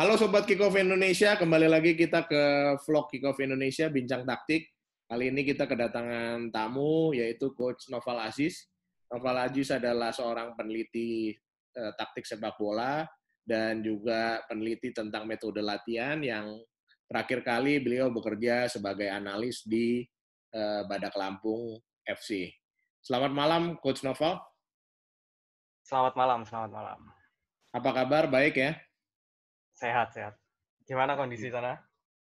Halo Sobat Kickoff Indonesia, kembali lagi kita ke vlog Kickoff Indonesia, Bincang Taktik. Kali ini kita kedatangan tamu, yaitu Coach Noval Aziz. Noval Aziz adalah seorang peneliti eh, taktik sepak bola dan juga peneliti tentang metode latihan yang terakhir kali beliau bekerja sebagai analis di eh, Badak Lampung FC. Selamat malam Coach Noval. Selamat malam, selamat malam. Apa kabar? Baik ya? Sehat, sehat. Gimana kondisi iya. sana?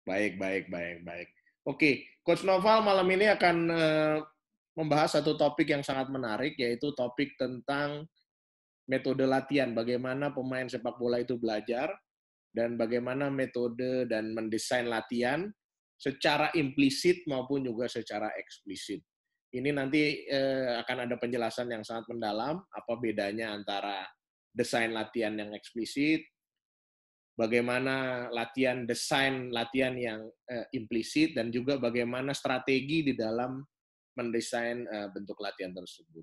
Baik, baik, baik, baik. Oke, Coach Noval malam ini akan eh, membahas satu topik yang sangat menarik, yaitu topik tentang metode latihan, bagaimana pemain sepak bola itu belajar, dan bagaimana metode dan mendesain latihan secara implisit maupun juga secara eksplisit. Ini nanti eh, akan ada penjelasan yang sangat mendalam, apa bedanya antara desain latihan yang eksplisit, bagaimana latihan desain latihan yang uh, implisit dan juga bagaimana strategi di dalam mendesain uh, bentuk latihan tersebut.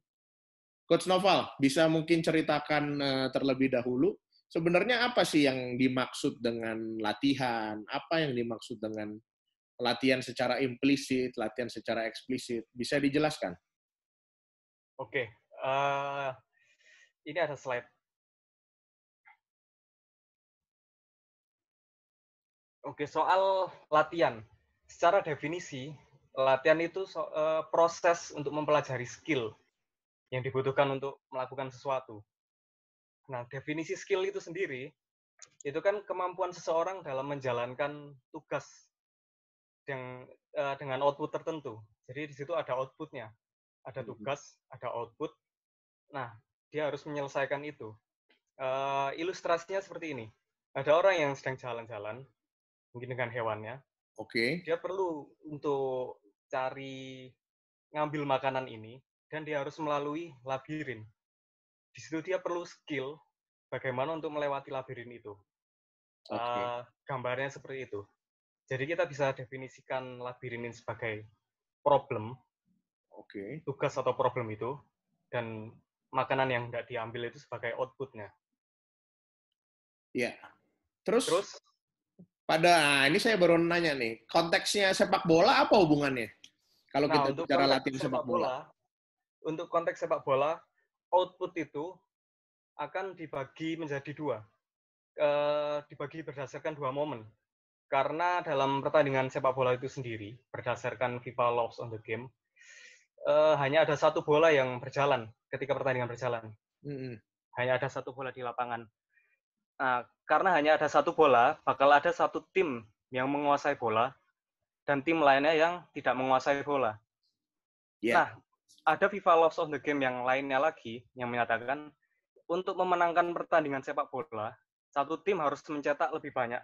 Coach Noval, bisa mungkin ceritakan uh, terlebih dahulu sebenarnya apa sih yang dimaksud dengan latihan? Apa yang dimaksud dengan latihan secara implisit, latihan secara eksplisit? Bisa dijelaskan? Oke, okay. uh, ini ada slide Oke, soal latihan. Secara definisi, latihan itu so, uh, proses untuk mempelajari skill yang dibutuhkan untuk melakukan sesuatu. Nah, definisi skill itu sendiri itu kan kemampuan seseorang dalam menjalankan tugas yang uh, eh, dengan output tertentu. Jadi di situ ada outputnya, ada hmm. tugas, ada output. Nah, dia harus menyelesaikan itu. Uh, ilustrasinya seperti ini: ada orang yang sedang jalan-jalan, mungkin dengan hewannya. Oke. Okay. Dia perlu untuk cari ngambil makanan ini dan dia harus melalui labirin. Di situ dia perlu skill bagaimana untuk melewati labirin itu. Okay. Uh, gambarnya seperti itu. Jadi kita bisa definisikan labirin ini sebagai problem. Oke. Okay. Tugas atau problem itu dan makanan yang tidak diambil itu sebagai outputnya. Ya. Terus? Terus pada nah ini saya baru nanya nih, konteksnya sepak bola apa hubungannya? Kalau nah, kita bicara latihan sepak, sepak bola, bola, untuk konteks sepak bola, output itu akan dibagi menjadi dua, e, dibagi berdasarkan dua momen. Karena dalam pertandingan sepak bola itu sendiri, berdasarkan FIFA Laws on the Game, e, hanya ada satu bola yang berjalan ketika pertandingan berjalan. Mm -hmm. Hanya ada satu bola di lapangan. Nah, karena hanya ada satu bola, bakal ada satu tim yang menguasai bola dan tim lainnya yang tidak menguasai bola. Yeah. Nah, ada FIFA Laws of the Game yang lainnya lagi yang menyatakan untuk memenangkan pertandingan sepak bola, satu tim harus mencetak lebih banyak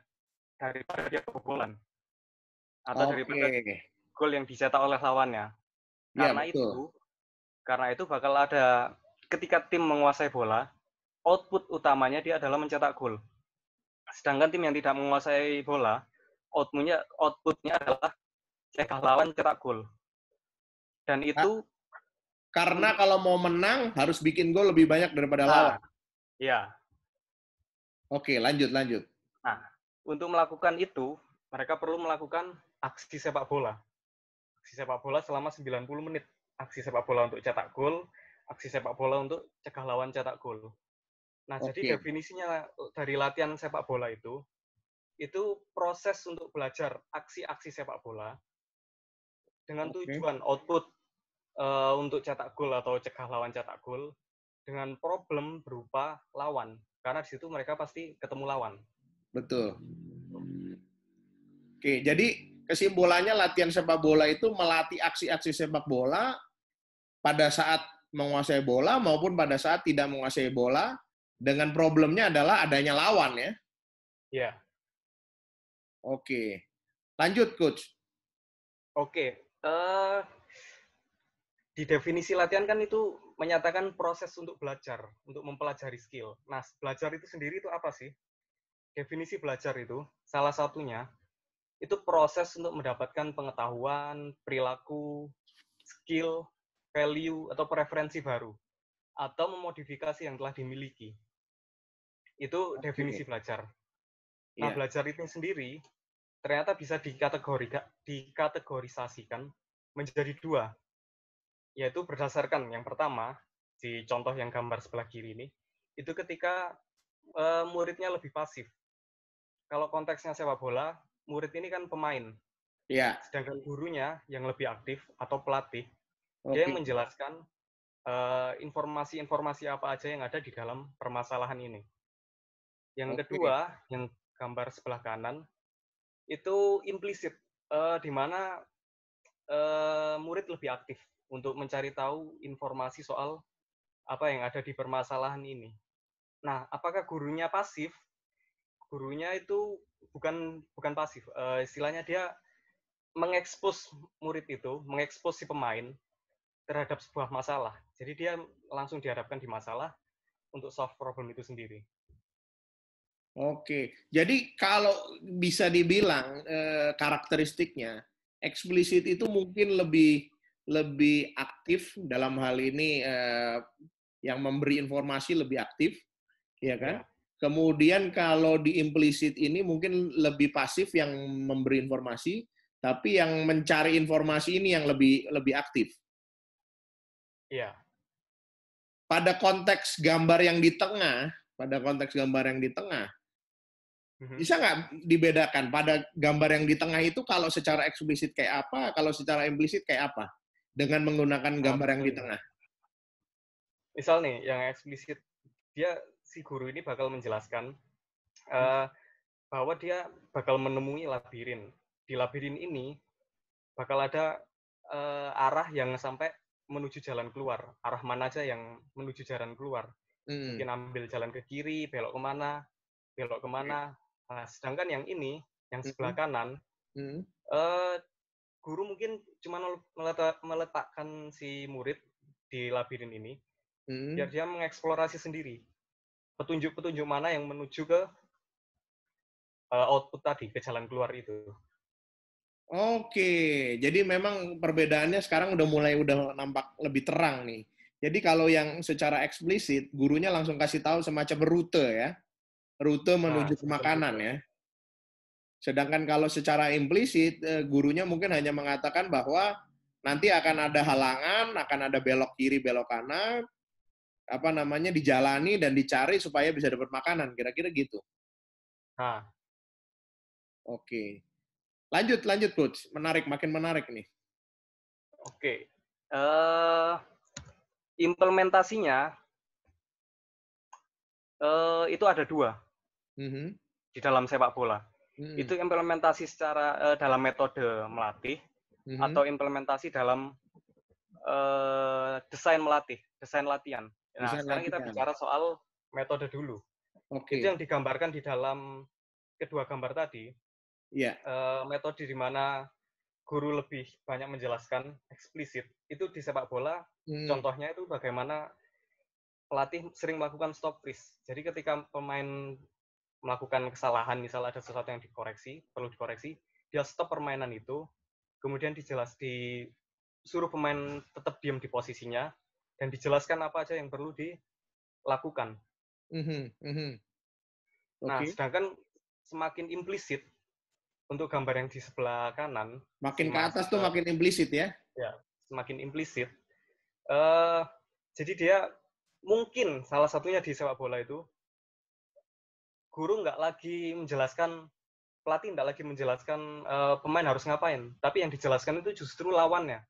daripada dia kebobolan atau okay. daripada gol yang dicetak oleh lawannya. Ya, karena itu, karena itu bakal ada ketika tim menguasai bola, output utamanya dia adalah mencetak gol. Sedangkan tim yang tidak menguasai bola, outputnya outputnya adalah cekah lawan cetak gol. Dan nah, itu karena hmm. kalau mau menang harus bikin gol lebih banyak daripada nah, lawan. ya Oke, lanjut lanjut. Nah, untuk melakukan itu, mereka perlu melakukan aksi sepak bola. Aksi sepak bola selama 90 menit. Aksi sepak bola untuk cetak gol, aksi sepak bola untuk cegah lawan cetak gol. Nah, okay. jadi definisinya dari latihan sepak bola itu, itu proses untuk belajar aksi-aksi sepak bola dengan okay. tujuan output uh, untuk cetak gol atau cegah lawan cetak gol dengan problem berupa lawan. Karena di situ mereka pasti ketemu lawan. Betul. Oke, jadi kesimpulannya latihan sepak bola itu melatih aksi-aksi sepak bola pada saat menguasai bola maupun pada saat tidak menguasai bola dengan problemnya adalah adanya lawan ya. Iya. Oke. Lanjut coach. Oke. Uh, di definisi latihan kan itu menyatakan proses untuk belajar, untuk mempelajari skill. Nah, belajar itu sendiri itu apa sih? Definisi belajar itu salah satunya itu proses untuk mendapatkan pengetahuan, perilaku, skill, value atau preferensi baru atau memodifikasi yang telah dimiliki itu okay. definisi belajar. Nah, yeah. belajar itu sendiri ternyata bisa dikategori dikategorisasikan menjadi dua, yaitu berdasarkan yang pertama di contoh yang gambar sebelah kiri ini, itu ketika uh, muridnya lebih pasif. Kalau konteksnya sepak bola, murid ini kan pemain. Yeah. Sedangkan gurunya yang lebih aktif atau pelatih, okay. dia yang menjelaskan eh, informasi-informasi uh, apa aja yang ada di dalam permasalahan ini. Yang okay. kedua, yang gambar sebelah kanan itu implisit, uh, di mana uh, murid lebih aktif untuk mencari tahu informasi soal apa yang ada di permasalahan ini. Nah, apakah gurunya pasif? Gurunya itu bukan bukan pasif, uh, istilahnya dia mengekspos murid itu, mengekspos si pemain terhadap sebuah masalah. Jadi dia langsung dihadapkan di masalah untuk soft problem itu sendiri. Oke, jadi kalau bisa dibilang eh, karakteristiknya eksplisit itu mungkin lebih lebih aktif dalam hal ini eh, yang memberi informasi lebih aktif, ya kan? Ya. Kemudian kalau di implisit ini mungkin lebih pasif yang memberi informasi, tapi yang mencari informasi ini yang lebih lebih aktif. Iya. Pada konteks gambar yang di tengah, pada konteks gambar yang di tengah, Mm-hmm. Bisa nggak dibedakan pada gambar yang di tengah itu kalau secara eksplisit kayak apa, kalau secara implisit kayak apa? Dengan menggunakan gambar yang di tengah. Misal nih, yang eksplisit, dia si guru ini bakal menjelaskan uh, bahwa dia bakal menemui labirin. Di labirin ini bakal ada uh, arah yang sampai menuju jalan keluar. Arah mana aja yang menuju jalan keluar. Hmm. Mungkin ambil jalan ke kiri, belok kemana, belok kemana, Nah, sedangkan yang ini, yang hmm. sebelah mm -hmm. kanan, mm -hmm. uh, eh, guru mungkin cuma meletakkan si murid di labirin ini, mm -hmm. biar dia mengeksplorasi sendiri petunjuk-petunjuk mana yang menuju ke uh, output tadi, ke jalan keluar itu. Oke, jadi memang perbedaannya sekarang udah mulai udah nampak lebih terang nih. Jadi kalau yang secara eksplisit, gurunya langsung kasih tahu semacam rute ya rute nah, menuju ke makanan ya. Sedangkan kalau secara implisit eh, gurunya mungkin hanya mengatakan bahwa nanti akan ada halangan, akan ada belok kiri, belok kanan, apa namanya dijalani dan dicari supaya bisa dapat makanan, kira-kira gitu. Ha. Nah. Oke. Lanjut, lanjut coach. Menarik, makin menarik nih. Oke. Uh, implementasinya uh, itu ada dua mm-hmm. di dalam sepak bola. Mm-hmm. Itu implementasi secara uh, dalam metode melatih mm-hmm. atau implementasi dalam uh, desain melatih, desain latihan. Nah, desain sekarang latihan. kita bicara soal metode dulu. Okay. Itu yang digambarkan di dalam kedua gambar tadi. Iya. Yeah. Uh, metode di mana guru lebih banyak menjelaskan eksplisit. Itu di sepak bola hmm. contohnya itu bagaimana pelatih sering melakukan stop freeze. Jadi ketika pemain melakukan kesalahan, misal ada sesuatu yang dikoreksi, perlu dikoreksi, dia stop permainan itu, kemudian dijelas di suruh pemain tetap diam di posisinya dan dijelaskan apa aja yang perlu dilakukan. Mm -hmm. Nah, okay. sedangkan semakin implisit untuk gambar yang di sebelah kanan, makin ke atas tuh eh, makin implisit ya? Ya, semakin implisit. Uh, jadi dia mungkin salah satunya di sepak bola itu guru nggak lagi menjelaskan pelatih nggak lagi menjelaskan uh, pemain harus ngapain, tapi yang dijelaskan itu justru lawannya.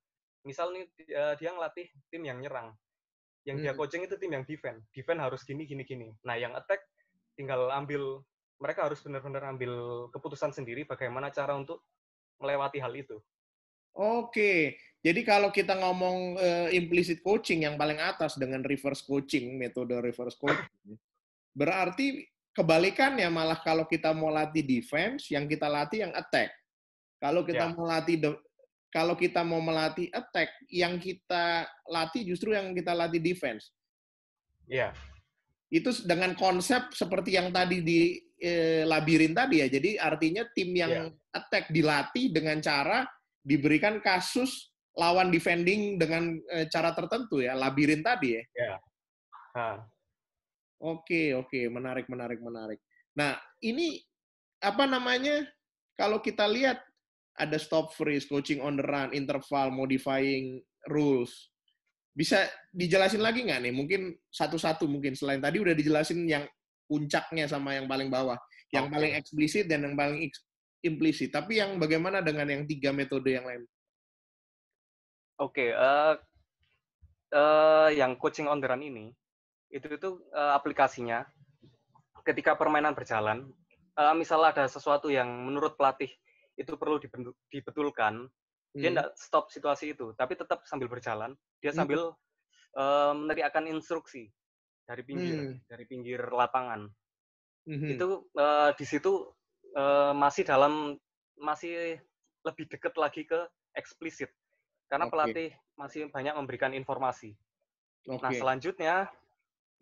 Misal nih uh, dia ngelatih tim yang nyerang, yang hmm. dia coaching itu tim yang defend. Defend harus gini gini gini. Nah yang attack tinggal ambil, mereka harus benar-benar ambil keputusan sendiri bagaimana cara untuk melewati hal itu. Oke, jadi kalau kita ngomong uh, implicit coaching yang paling atas dengan reverse coaching, metode reverse coaching, berarti kebalikannya malah kalau kita mau latih defense, yang kita latih yang attack. Kalau kita yeah. mau latih kalau kita mau melatih attack, yang kita latih justru yang kita latih defense. Iya. Yeah. Itu dengan konsep seperti yang tadi di eh, labirin tadi ya. Jadi artinya tim yang yeah. attack dilatih dengan cara diberikan kasus lawan defending dengan eh, cara tertentu ya, labirin tadi ya. Iya. Yeah. Oke, oke, menarik, menarik, menarik. Nah, ini apa namanya? Kalau kita lihat ada stop freeze, coaching on the run, interval, modifying rules. Bisa dijelasin lagi nggak nih? Mungkin satu-satu mungkin selain tadi udah dijelasin yang puncaknya sama yang paling bawah, okay. yang paling eksplisit dan yang paling implisit. Tapi yang bagaimana dengan yang tiga metode yang lain? Oke, okay, uh, eh, uh, eh, yang coaching on the run ini itu itu uh, eh, aplikasinya ketika permainan berjalan uh, eh, misalnya ada sesuatu yang menurut pelatih itu perlu dibetulkan hmm. dia tidak stop situasi itu tapi tetap sambil berjalan dia hmm. sambil hmm. uh, eh, meneriakan instruksi dari pinggir hmm. dari pinggir lapangan hmm. itu uh, di situ uh, masih dalam masih lebih dekat lagi ke eksplisit karena okay. pelatih masih banyak memberikan informasi okay. nah selanjutnya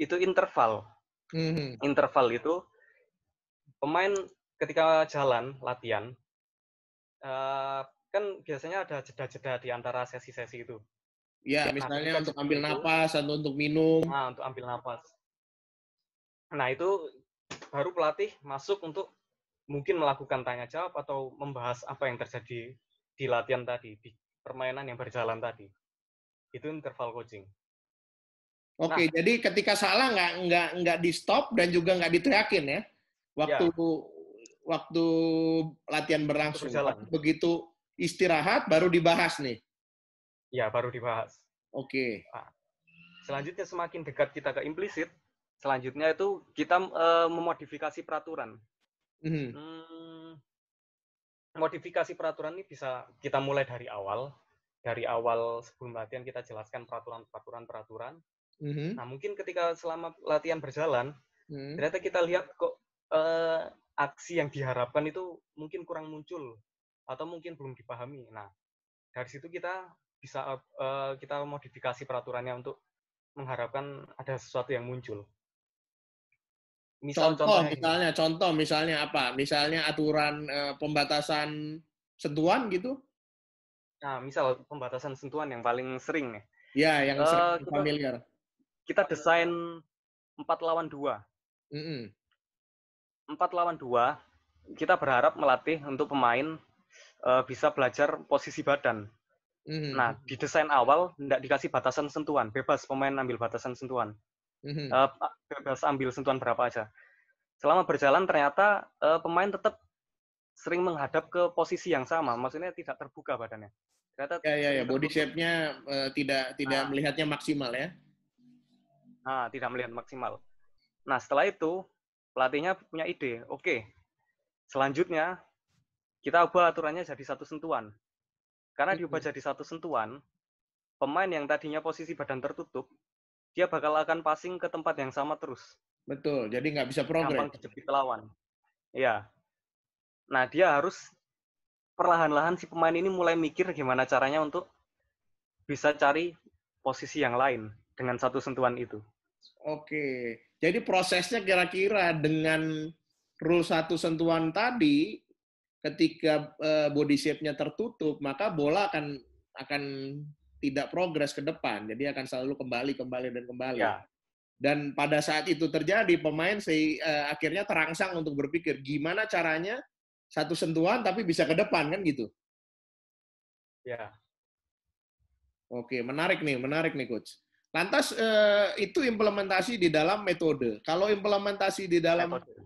itu interval. Hmm. Interval itu pemain ketika jalan latihan uh, kan biasanya ada jeda-jeda di antara sesi-sesi itu. Ya, misalnya untuk ambil itu, napas atau untuk minum. Nah, untuk ambil napas. Nah, itu baru pelatih masuk untuk mungkin melakukan tanya jawab atau membahas apa yang terjadi di latihan tadi, di permainan yang berjalan tadi. Itu interval coaching. Oke, nah, jadi ketika salah nggak nggak nggak di stop dan juga nggak diteriakin ya waktu ya. waktu latihan berlangsung. Begitu istirahat baru dibahas nih. Ya baru dibahas. Oke. Nah, selanjutnya semakin dekat kita ke implisit, selanjutnya itu kita e, memodifikasi peraturan. hmm Hmm, modifikasi peraturan ini bisa kita mulai dari awal, dari awal sebelum latihan kita jelaskan peraturan-peraturan peraturan. Mm-hmm. Nah mungkin ketika selama latihan berjalan, mm-hmm. ternyata kita lihat kok uh, aksi yang diharapkan itu mungkin kurang muncul atau mungkin belum dipahami. Nah dari situ kita bisa uh, kita modifikasi peraturannya untuk mengharapkan ada sesuatu yang muncul. Misal, contoh, misalnya, ini. contoh misalnya apa? Misalnya aturan uh, pembatasan sentuhan gitu? Nah, misal pembatasan sentuhan yang paling sering nih. Ya, yang uh, sering kita, familiar kita desain empat lawan dua. Empat lawan dua, kita berharap melatih untuk pemain uh, bisa belajar posisi badan. Mm-hmm. Nah, di desain awal tidak dikasih batasan sentuhan, bebas pemain ambil batasan sentuhan, mm-hmm. uh, bebas ambil sentuhan berapa aja. Selama berjalan ternyata uh, pemain tetap sering menghadap ke posisi yang sama, maksudnya tidak terbuka badannya. Ternyata ya ya ya, body shape-nya uh, tidak tidak nah, melihatnya maksimal ya. Nah, tidak melihat maksimal. Nah, setelah itu pelatihnya punya ide, oke, selanjutnya kita ubah aturannya jadi satu sentuhan. Karena diubah jadi satu sentuhan, pemain yang tadinya posisi badan tertutup, dia bakal akan passing ke tempat yang sama terus. Betul, jadi nggak bisa progres. Gampang dijepit lawan. Iya. Nah, dia harus perlahan-lahan si pemain ini mulai mikir gimana caranya untuk bisa cari posisi yang lain dengan satu sentuhan itu. Oke, jadi prosesnya kira-kira dengan rule satu sentuhan tadi, ketika eh, body shape-nya tertutup, maka bola akan akan tidak progres ke depan, jadi akan selalu kembali, kembali dan kembali. Ya. Dan pada saat itu terjadi, pemain se eh, akhirnya terangsang untuk berpikir gimana caranya satu sentuhan tapi bisa ke depan kan gitu. Ya. Oke, menarik nih, menarik nih coach. Lantas eh, itu implementasi di dalam metode. Kalau implementasi di dalam metode.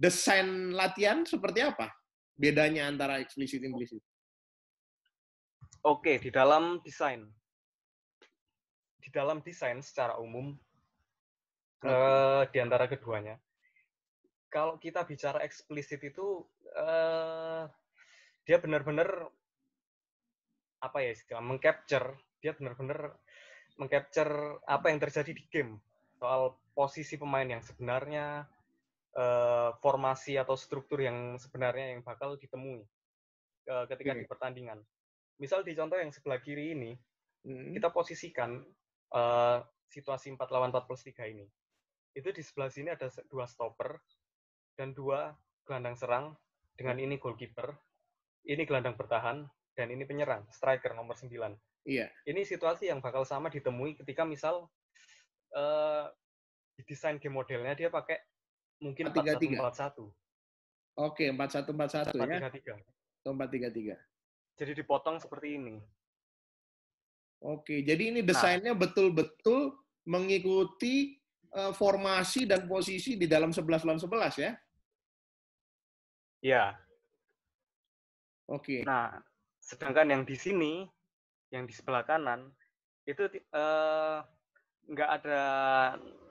desain latihan seperti apa? Bedanya antara eksplisit implisit? Oke, di dalam desain. Di dalam desain secara umum okay. eh, di antara keduanya. Kalau kita bicara eksplisit itu eh, dia benar-benar apa ya istilah mengcapture, dia benar-benar mengcapture apa yang terjadi di game soal posisi pemain yang sebenarnya uh, formasi atau struktur yang sebenarnya yang bakal ditemui uh, ketika hmm. di pertandingan. Misal di contoh yang sebelah kiri ini hmm. kita posisikan uh, situasi 4 lawan 4 plus 3 ini. Itu di sebelah sini ada dua stopper dan dua gelandang serang dengan hmm. ini goalkeeper, ini gelandang bertahan dan ini penyerang, striker nomor 9 Iya. Ini situasi yang bakal sama ditemui ketika misal uh, eh, desain game modelnya dia pakai mungkin oh, empat satu. Oke, empat satu empat satu ya. 433. tiga tiga. Jadi dipotong seperti ini. Oke, jadi ini nah. desainnya betul-betul nah. mengikuti uh, formasi dan posisi di dalam sebelas lawan sebelas ya? Iya. Oke. Nah, sedangkan yang di sini yang di sebelah kanan itu eh, nggak uh, ada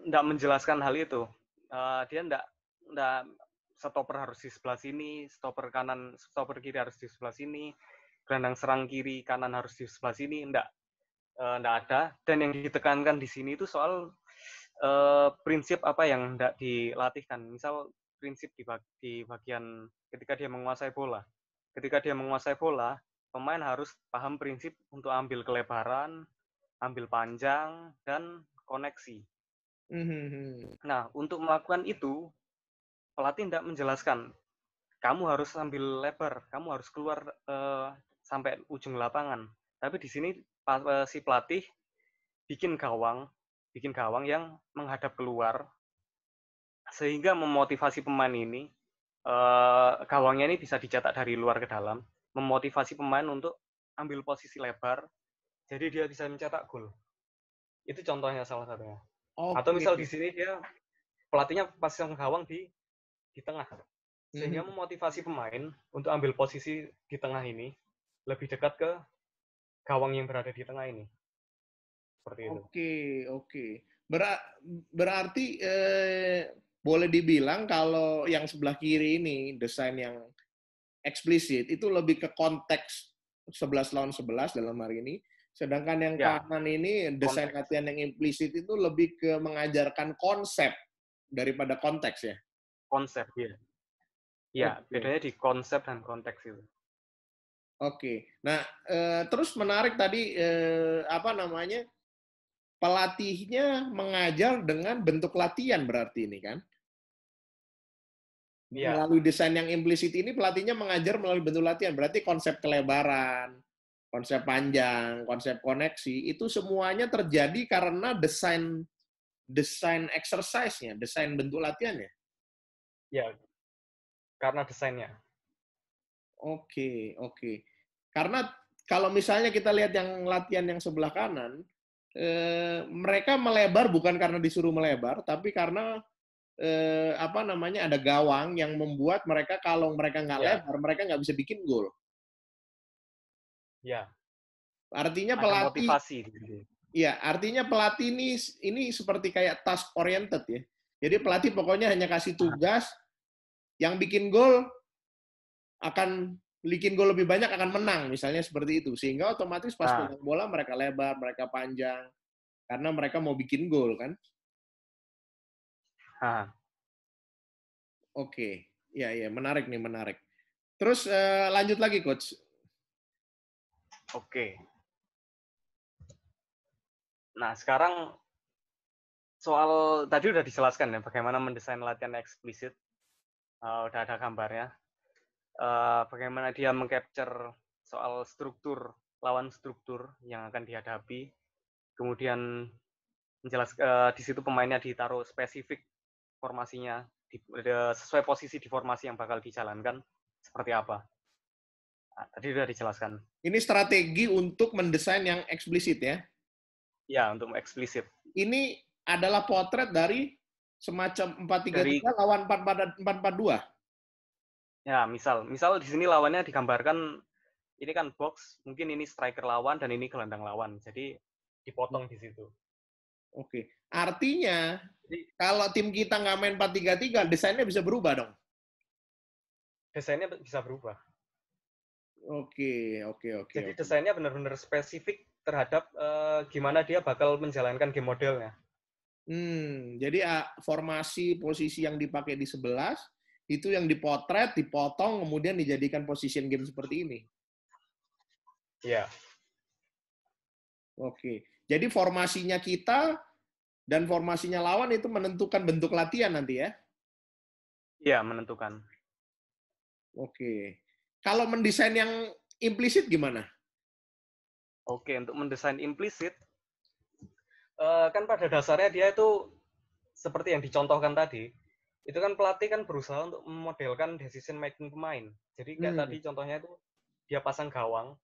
nggak menjelaskan hal itu uh, dia nggak nggak stopper harus di sebelah sini stopper kanan stopper kiri harus di sebelah sini gelandang serang kiri kanan harus di sebelah sini tidak uh, eh, ada dan yang ditekankan di sini itu soal uh, prinsip apa yang tidak dilatihkan misal prinsip di, bag, di bagian ketika dia menguasai bola ketika dia menguasai bola pemain harus paham prinsip untuk ambil kelebaran, ambil panjang, dan koneksi. Hmm, hmm, hmm. Nah, untuk melakukan itu, pelatih tidak menjelaskan, kamu harus ambil lebar, kamu harus keluar uh, sampai ujung lapangan. Tapi di sini eh, si pelatih bikin gawang, bikin gawang yang menghadap keluar, sehingga memotivasi pemain ini, uh, gawangnya ini bisa dicetak dari luar ke dalam, memotivasi pemain untuk ambil posisi lebar jadi dia bisa mencetak gol itu contohnya salah satunya oh, atau misal gitu. di sini dia pelatihnya pasang gawang di di tengah sehingga hmm. memotivasi pemain untuk ambil posisi di tengah ini lebih dekat ke gawang yang berada di tengah ini seperti itu oke oke Ber berarti eh, boleh dibilang kalau yang sebelah kiri ini desain yang eksplisit itu lebih ke konteks 11 lawan 11 dalam hari ini sedangkan yang ya. kanan ini desain konteks. latihan yang implisit itu lebih ke mengajarkan konsep daripada konteks ya konsep iya. ya ya okay. bedanya di konsep dan konteks itu oke okay. nah e, terus menarik tadi e, apa namanya pelatihnya mengajar dengan bentuk latihan berarti ini kan Yeah. Melalui desain yang implisit ini pelatihnya mengajar melalui bentuk latihan. Berarti konsep kelebaran, konsep panjang, konsep koneksi itu semuanya terjadi karena desain desain exercise-nya, desain bentuk latihannya. Ya. Karena desainnya. Oke, okay, oke. Okay. Karena kalau misalnya kita lihat yang latihan yang sebelah kanan, eh, mereka melebar bukan karena disuruh melebar, tapi karena eh, apa namanya ada gawang yang membuat mereka kalau mereka nggak yeah. lebar mereka nggak bisa bikin gol. Ya. Yeah. Artinya ada pelatih. Motivasi. Iya, artinya pelatih ini ini seperti kayak task oriented ya. Jadi pelatih pokoknya hanya kasih ah. tugas yang bikin gol akan bikin gol lebih banyak akan menang misalnya seperti itu sehingga otomatis pas nah. bola mereka lebar mereka panjang karena mereka mau bikin gol kan Oke, okay. ya ya menarik nih menarik. Terus uh, lanjut lagi coach. Oke. Okay. Nah sekarang soal tadi udah dijelaskan ya bagaimana mendesain latihan eksplisit. Uh, udah ada gambarnya. Uh, bagaimana dia mengcapture soal struktur lawan struktur yang akan dihadapi. Kemudian menjelaskan uh, di situ pemainnya ditaruh spesifik formasinya di, eh, sesuai posisi di formasi yang bakal dijalankan seperti apa. Nah, tadi sudah dijelaskan. Ini strategi untuk mendesain yang eksplisit ya? Ya, untuk eksplisit. Ini adalah potret dari semacam 433 dari, lawan 442? Ya, misal. Misal di sini lawannya digambarkan, ini kan box, mungkin ini striker lawan dan ini gelandang lawan. Jadi dipotong di situ. Oke. Artinya kalau tim kita nggak main 4-3-3, desainnya bisa berubah dong. Desainnya bisa berubah. Oke, oke, oke. Jadi okay. desainnya benar-benar spesifik terhadap uh, gimana dia bakal menjalankan game modelnya. Hmm, jadi uh, formasi posisi yang dipakai di sebelas itu yang dipotret, dipotong, kemudian dijadikan posisi game seperti ini. Iya. Yeah. Oke. Jadi formasinya kita dan formasinya lawan itu menentukan bentuk latihan nanti ya? Iya, menentukan. Oke. Kalau mendesain yang implisit gimana? Oke, untuk mendesain implisit, eh, kan pada dasarnya dia itu seperti yang dicontohkan tadi, itu kan pelatih kan berusaha untuk memodelkan decision making pemain. Jadi kayak hmm. tadi contohnya itu dia pasang gawang,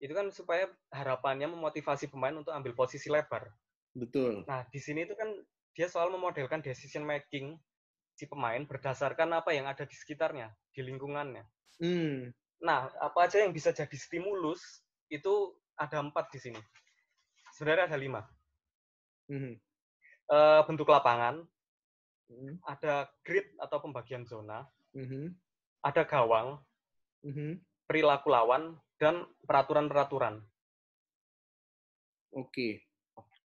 itu kan supaya harapannya memotivasi pemain untuk ambil posisi lebar. Betul. Nah, di sini itu kan dia soal memodelkan decision making si pemain berdasarkan apa yang ada di sekitarnya, di lingkungannya. Hmm. Nah, apa aja yang bisa jadi stimulus itu ada empat di sini. Sebenarnya ada lima. Hmm. E, bentuk lapangan, hmm. ada grid atau pembagian zona, hmm. ada gawang, hmm. perilaku lawan, dan peraturan-peraturan. Oke.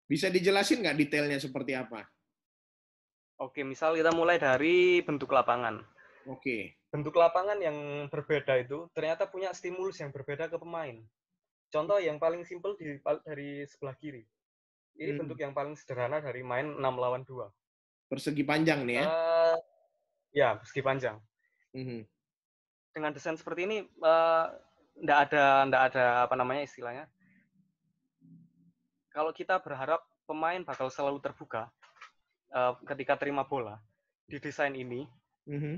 Bisa dijelasin nggak detailnya seperti apa? Oke, misal kita mulai dari bentuk lapangan. Oke. Bentuk lapangan yang berbeda itu ternyata punya stimulus yang berbeda ke pemain. Contoh yang paling simpel di, dari sebelah kiri. Ini hmm. bentuk yang paling sederhana dari main 6 lawan 2. Persegi panjang nih ya? Uh, ya, persegi panjang. Hmm. Dengan desain seperti ini, uh, ndak ada ndak ada apa namanya istilahnya kalau kita berharap pemain bakal selalu terbuka uh, ketika terima bola di desain ini mm -hmm.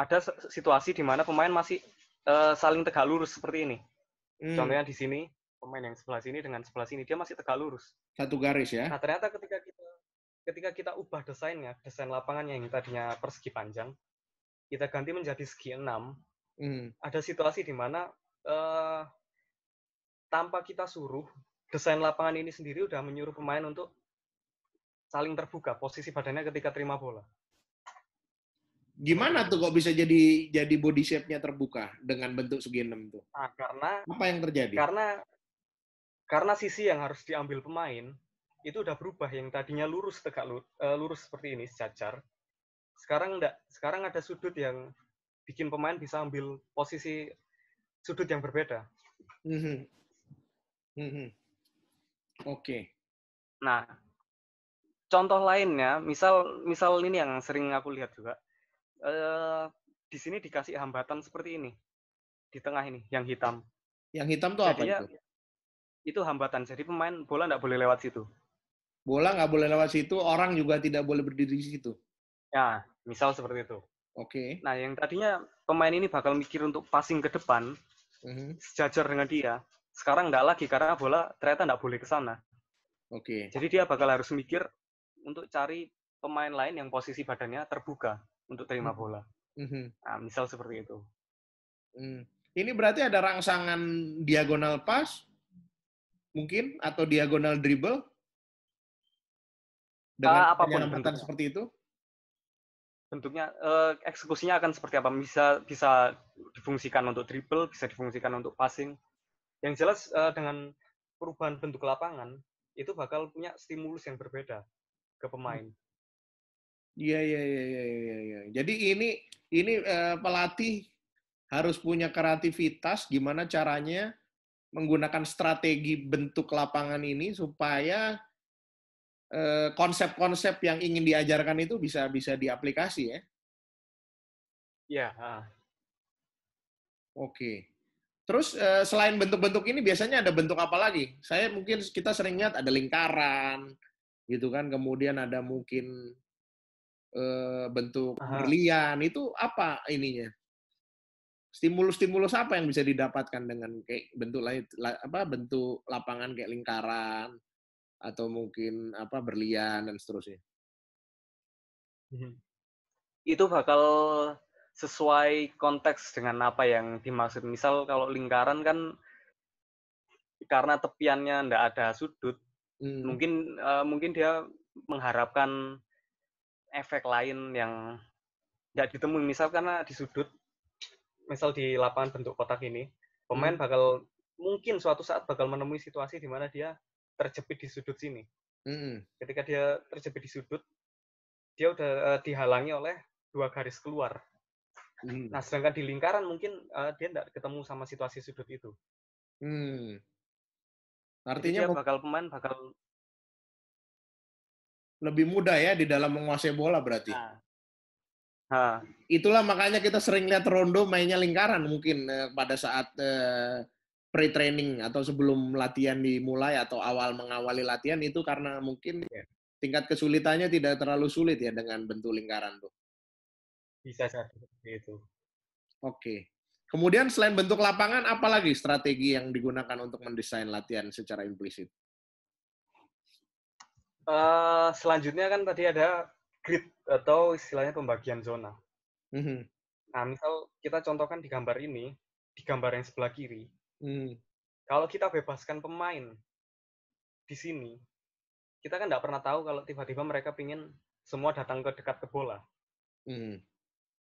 ada situasi di mana pemain masih uh, saling tegak lurus seperti ini mm. contohnya di sini pemain yang sebelah sini dengan sebelah sini dia masih tegak lurus satu garis ya nah ternyata ketika kita ketika kita ubah desainnya desain lapangannya yang tadinya persegi panjang kita ganti menjadi segi enam mm. ada situasi di mana uh, tanpa kita suruh desain lapangan ini sendiri udah menyuruh pemain untuk saling terbuka posisi badannya ketika terima bola. Gimana tuh kok bisa jadi jadi body shape-nya terbuka dengan bentuk segi enam tuh? Nah, karena apa yang terjadi? Karena karena sisi yang harus diambil pemain itu udah berubah yang tadinya lurus tegak lurus, eh, lurus seperti ini sejajar. Sekarang enggak, sekarang ada sudut yang bikin pemain bisa ambil posisi sudut yang berbeda. Mm -hmm. Mm -hmm. Oke. Okay. Nah, contoh lainnya, misal misal ini yang sering aku lihat juga. Eh, di sini dikasih hambatan seperti ini di tengah ini yang hitam. Yang hitam tuh apa itu? Itu hambatan. Jadi pemain bola nggak boleh lewat situ. Bola nggak boleh lewat situ, orang juga tidak boleh berdiri di situ. Ya, misal seperti itu. Oke. Okay. Nah, yang tadinya pemain ini bakal mikir untuk passing ke depan, hmm sejajar dengan dia. Sekarang enggak lagi karena bola ternyata enggak boleh ke sana. Oke. Okay. Jadi dia bakal harus mikir untuk cari pemain lain yang posisi badannya terbuka untuk terima mm-hmm. bola. Mm-hmm. Nah, misal seperti itu. Mm. Ini berarti ada rangsangan diagonal pass mungkin atau diagonal dribble dengan uh, apapun penyelamatan seperti itu? bentuknya uh, eksekusinya akan seperti apa bisa bisa difungsikan untuk dribble bisa difungsikan untuk passing yang jelas uh, dengan perubahan bentuk lapangan itu bakal punya stimulus yang berbeda ke pemain iya iya iya iya iya ya. jadi ini ini uh, pelatih harus punya kreativitas gimana caranya menggunakan strategi bentuk lapangan ini supaya Eh, konsep-konsep yang ingin diajarkan itu bisa bisa diaplikasi ya. Ya. Uh. Oke. Terus eh, selain bentuk-bentuk ini biasanya ada bentuk apa lagi? Saya mungkin kita sering lihat ada lingkaran, gitu kan. Kemudian ada mungkin eh, bentuk berlian. Itu apa ininya? Stimulus-stimulus apa yang bisa didapatkan dengan kayak bentuk apa bentuk lapangan kayak lingkaran, atau mungkin apa berlian dan seterusnya. Mhm. Itu bakal sesuai konteks dengan apa yang dimaksud. Misal kalau lingkaran kan karena tepiannya ndak ada sudut, hmm. mungkin uh, mungkin dia mengharapkan efek lain yang tidak ditemui. Misal karena di sudut, misal di lapangan bentuk kotak ini, pemain hmm. bakal mungkin suatu saat bakal menemui situasi di mana dia terjepit di sudut sini. Mm-hmm. Ketika dia terjepit di sudut, dia udah uh, dihalangi oleh dua garis keluar. Mm. Nah, sedangkan di lingkaran mungkin uh, dia tidak ketemu sama situasi sudut itu. Mm. Artinya dia bakal pemain bakal lebih mudah ya di dalam menguasai bola berarti. Nah. Ha. Itulah makanya kita sering lihat Rondo mainnya lingkaran mungkin eh, pada saat eh, pre-training atau sebelum latihan dimulai atau awal mengawali latihan itu karena mungkin iya. tingkat kesulitannya tidak terlalu sulit ya dengan bentuk lingkaran tuh. Bisa seperti itu. Oke. Kemudian selain bentuk lapangan, apalagi strategi yang digunakan untuk mendesain latihan secara implisit? Uh, selanjutnya kan tadi ada grid atau istilahnya pembagian zona. Mm -hmm. Nah, misal kita contohkan di gambar ini, di gambar yang sebelah kiri, Hmm. Kalau kita bebaskan pemain di sini, kita kan nggak pernah tahu kalau tiba-tiba mereka pingin semua datang ke dekat ke bola. Hmm.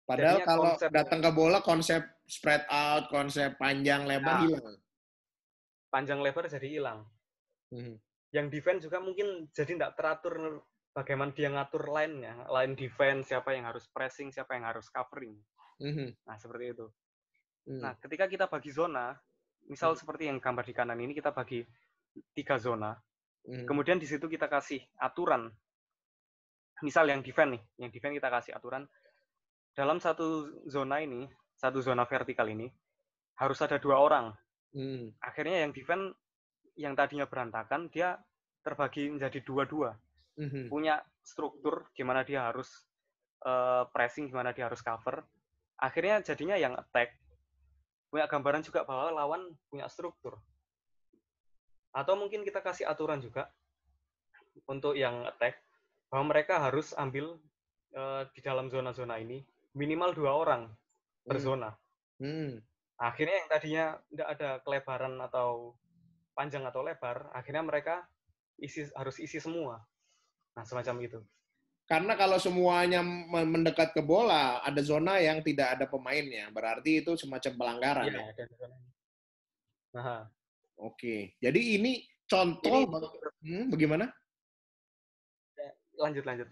Padahal Jadinya kalau konsep, datang ke bola konsep spread out, konsep panjang lebar nah, hilang. Panjang lebar jadi hilang. Hmm. Yang defense juga mungkin jadi nggak teratur bagaimana dia ngatur line-nya, line defense siapa yang harus pressing, siapa yang harus covering. Hmm. Nah seperti itu. Hmm. Nah ketika kita bagi zona, misal hmm. seperti yang gambar di kanan ini kita bagi tiga zona. Hmm. Kemudian di situ kita kasih aturan. Misal yang defend nih, yang defend kita kasih aturan dalam satu zona ini, satu zona vertikal ini harus ada dua orang. Hmm. Akhirnya yang defend yang tadinya berantakan dia terbagi menjadi dua-dua. Hmm. Punya struktur gimana dia harus uh, pressing, gimana dia harus cover. Akhirnya jadinya yang attack punya gambaran juga bahwa lawan punya struktur. Atau mungkin kita kasih aturan juga untuk yang attack bahwa mereka harus ambil uh, di dalam zona-zona ini minimal dua orang per hmm. zona. Hmm. Akhirnya yang tadinya tidak ada kelebaran atau panjang atau lebar, akhirnya mereka isi harus isi semua. Nah, semacam itu. Karena kalau semuanya mendekat ke bola, ada zona yang tidak ada pemainnya. Berarti itu semacam pelanggaran. Iya, ya, ya? Oke. Jadi ini contoh ini, hmm, bagaimana? Ya, lanjut, lanjut.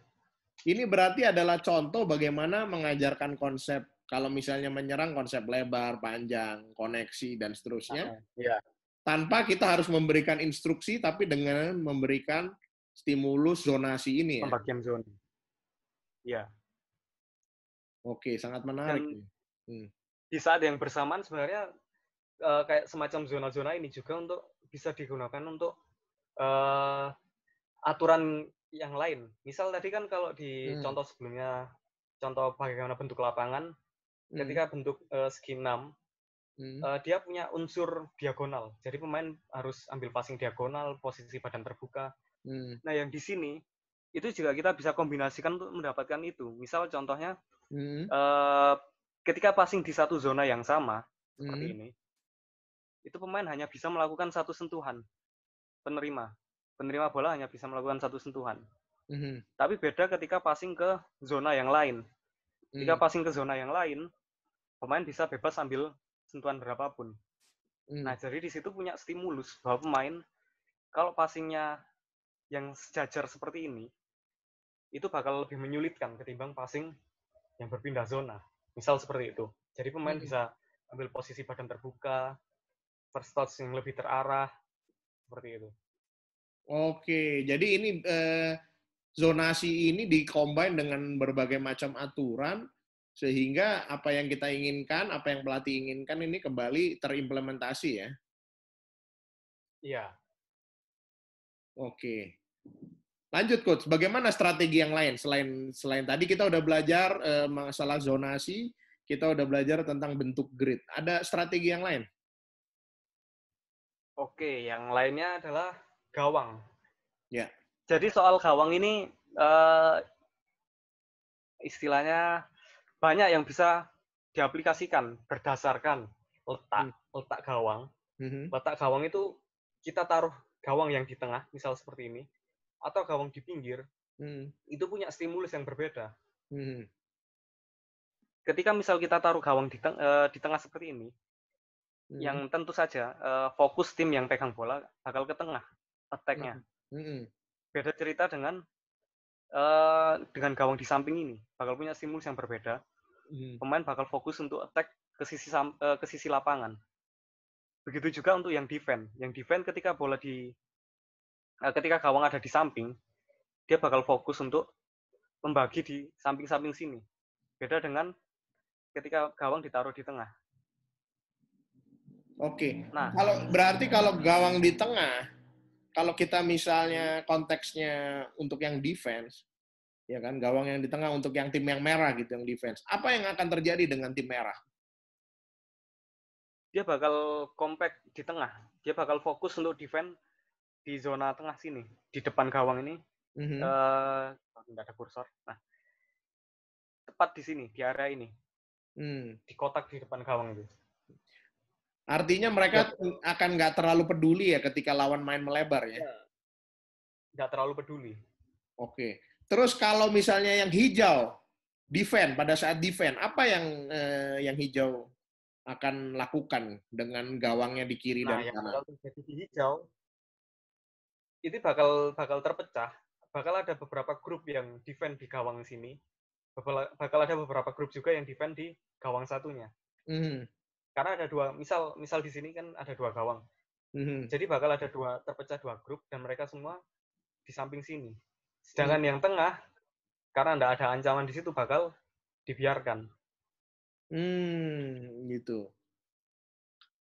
Ini berarti adalah contoh bagaimana mengajarkan konsep kalau misalnya menyerang konsep lebar, panjang, koneksi dan seterusnya. Iya. Tanpa kita harus memberikan instruksi tapi dengan memberikan stimulus zonasi ini ya. Pembagian zona. Iya. Oke, sangat menarik. Dan, hmm. Di saat yang bersamaan sebenarnya uh, kayak semacam zona-zona ini juga untuk bisa digunakan untuk uh, aturan yang lain. Misal tadi kan kalau di hmm. contoh sebelumnya contoh bagaimana bentuk lapangan hmm. ketika bentuk uh, segi 6 hmm. uh, dia punya unsur diagonal. Jadi pemain harus ambil passing diagonal, posisi badan terbuka. Hmm. Nah, yang di sini itu juga kita bisa kombinasikan untuk mendapatkan itu. Misal contohnya hmm. uh, ketika passing di satu zona yang sama seperti hmm. ini, itu pemain hanya bisa melakukan satu sentuhan penerima. Penerima bola hanya bisa melakukan satu sentuhan. Hmm. Tapi beda ketika passing ke zona yang lain. Ketika hmm. passing ke zona yang lain, pemain bisa bebas ambil sentuhan berapapun. Hmm. Nah, jadi di situ punya stimulus bahwa pemain kalau passingnya yang sejajar seperti ini, itu bakal lebih menyulitkan ketimbang passing yang berpindah zona. Misal seperti itu. Jadi pemain hmm. bisa ambil posisi badan terbuka, first touch yang lebih terarah, seperti itu. Oke, jadi ini eh, zonasi ini dikombin dengan berbagai macam aturan sehingga apa yang kita inginkan, apa yang pelatih inginkan ini kembali terimplementasi ya. Iya. Oke. Lanjut coach, bagaimana strategi yang lain selain selain tadi kita udah belajar uh, masalah zonasi, kita udah belajar tentang bentuk grid. Ada strategi yang lain? Oke, yang lainnya adalah gawang. Ya. Jadi soal gawang ini uh, istilahnya banyak yang bisa diaplikasikan berdasarkan letak hmm. letak gawang. Hmm. Letak gawang itu kita taruh gawang yang di tengah, misal seperti ini atau gawang di pinggir hmm. itu punya stimulus yang berbeda. Hmm. Ketika misal kita taruh gawang di, teng uh, di tengah seperti ini, hmm. yang tentu saja uh, fokus tim yang pegang bola bakal ke tengah attack-nya. Hmm. Hmm. Beda cerita dengan uh, dengan gawang di samping ini, bakal punya stimulus yang berbeda. Hmm. Pemain bakal fokus untuk attack ke sisi uh, ke sisi lapangan. Begitu juga untuk yang defend Yang defend ketika bola di Eh, ketika gawang ada di samping, dia bakal fokus untuk membagi di samping-samping sini. Beda dengan ketika gawang ditaruh di tengah. Oke. Nah, kalau berarti kalau gawang di tengah, kalau kita misalnya konteksnya untuk yang defense, ya kan gawang yang di tengah untuk yang tim yang merah gitu yang defense. Apa yang akan terjadi dengan tim merah? Dia bakal compact di tengah. Dia bakal fokus untuk defense di zona tengah sini, di depan gawang ini, mm-hmm. uh, nggak ada kursor. Nah, tepat di sini, di area ini, mm. di kotak di depan gawang itu. Artinya mereka ya. akan nggak terlalu peduli ya ketika lawan main melebar ya? Iya. Nggak terlalu peduli. Oke. Terus kalau misalnya yang hijau, defend pada saat defend, apa yang eh, yang hijau akan lakukan dengan gawangnya di kiri nah, dan kanan? Nah, yang jadi hijau itu bakal bakal terpecah bakal ada beberapa grup yang defend di gawang sini bakal, ada beberapa grup juga yang defend di gawang satunya mm. karena ada dua misal misal di sini kan ada dua gawang mm. jadi bakal ada dua terpecah dua grup dan mereka semua di samping sini sedangkan mm. yang tengah karena tidak ada ancaman di situ bakal dibiarkan hmm gitu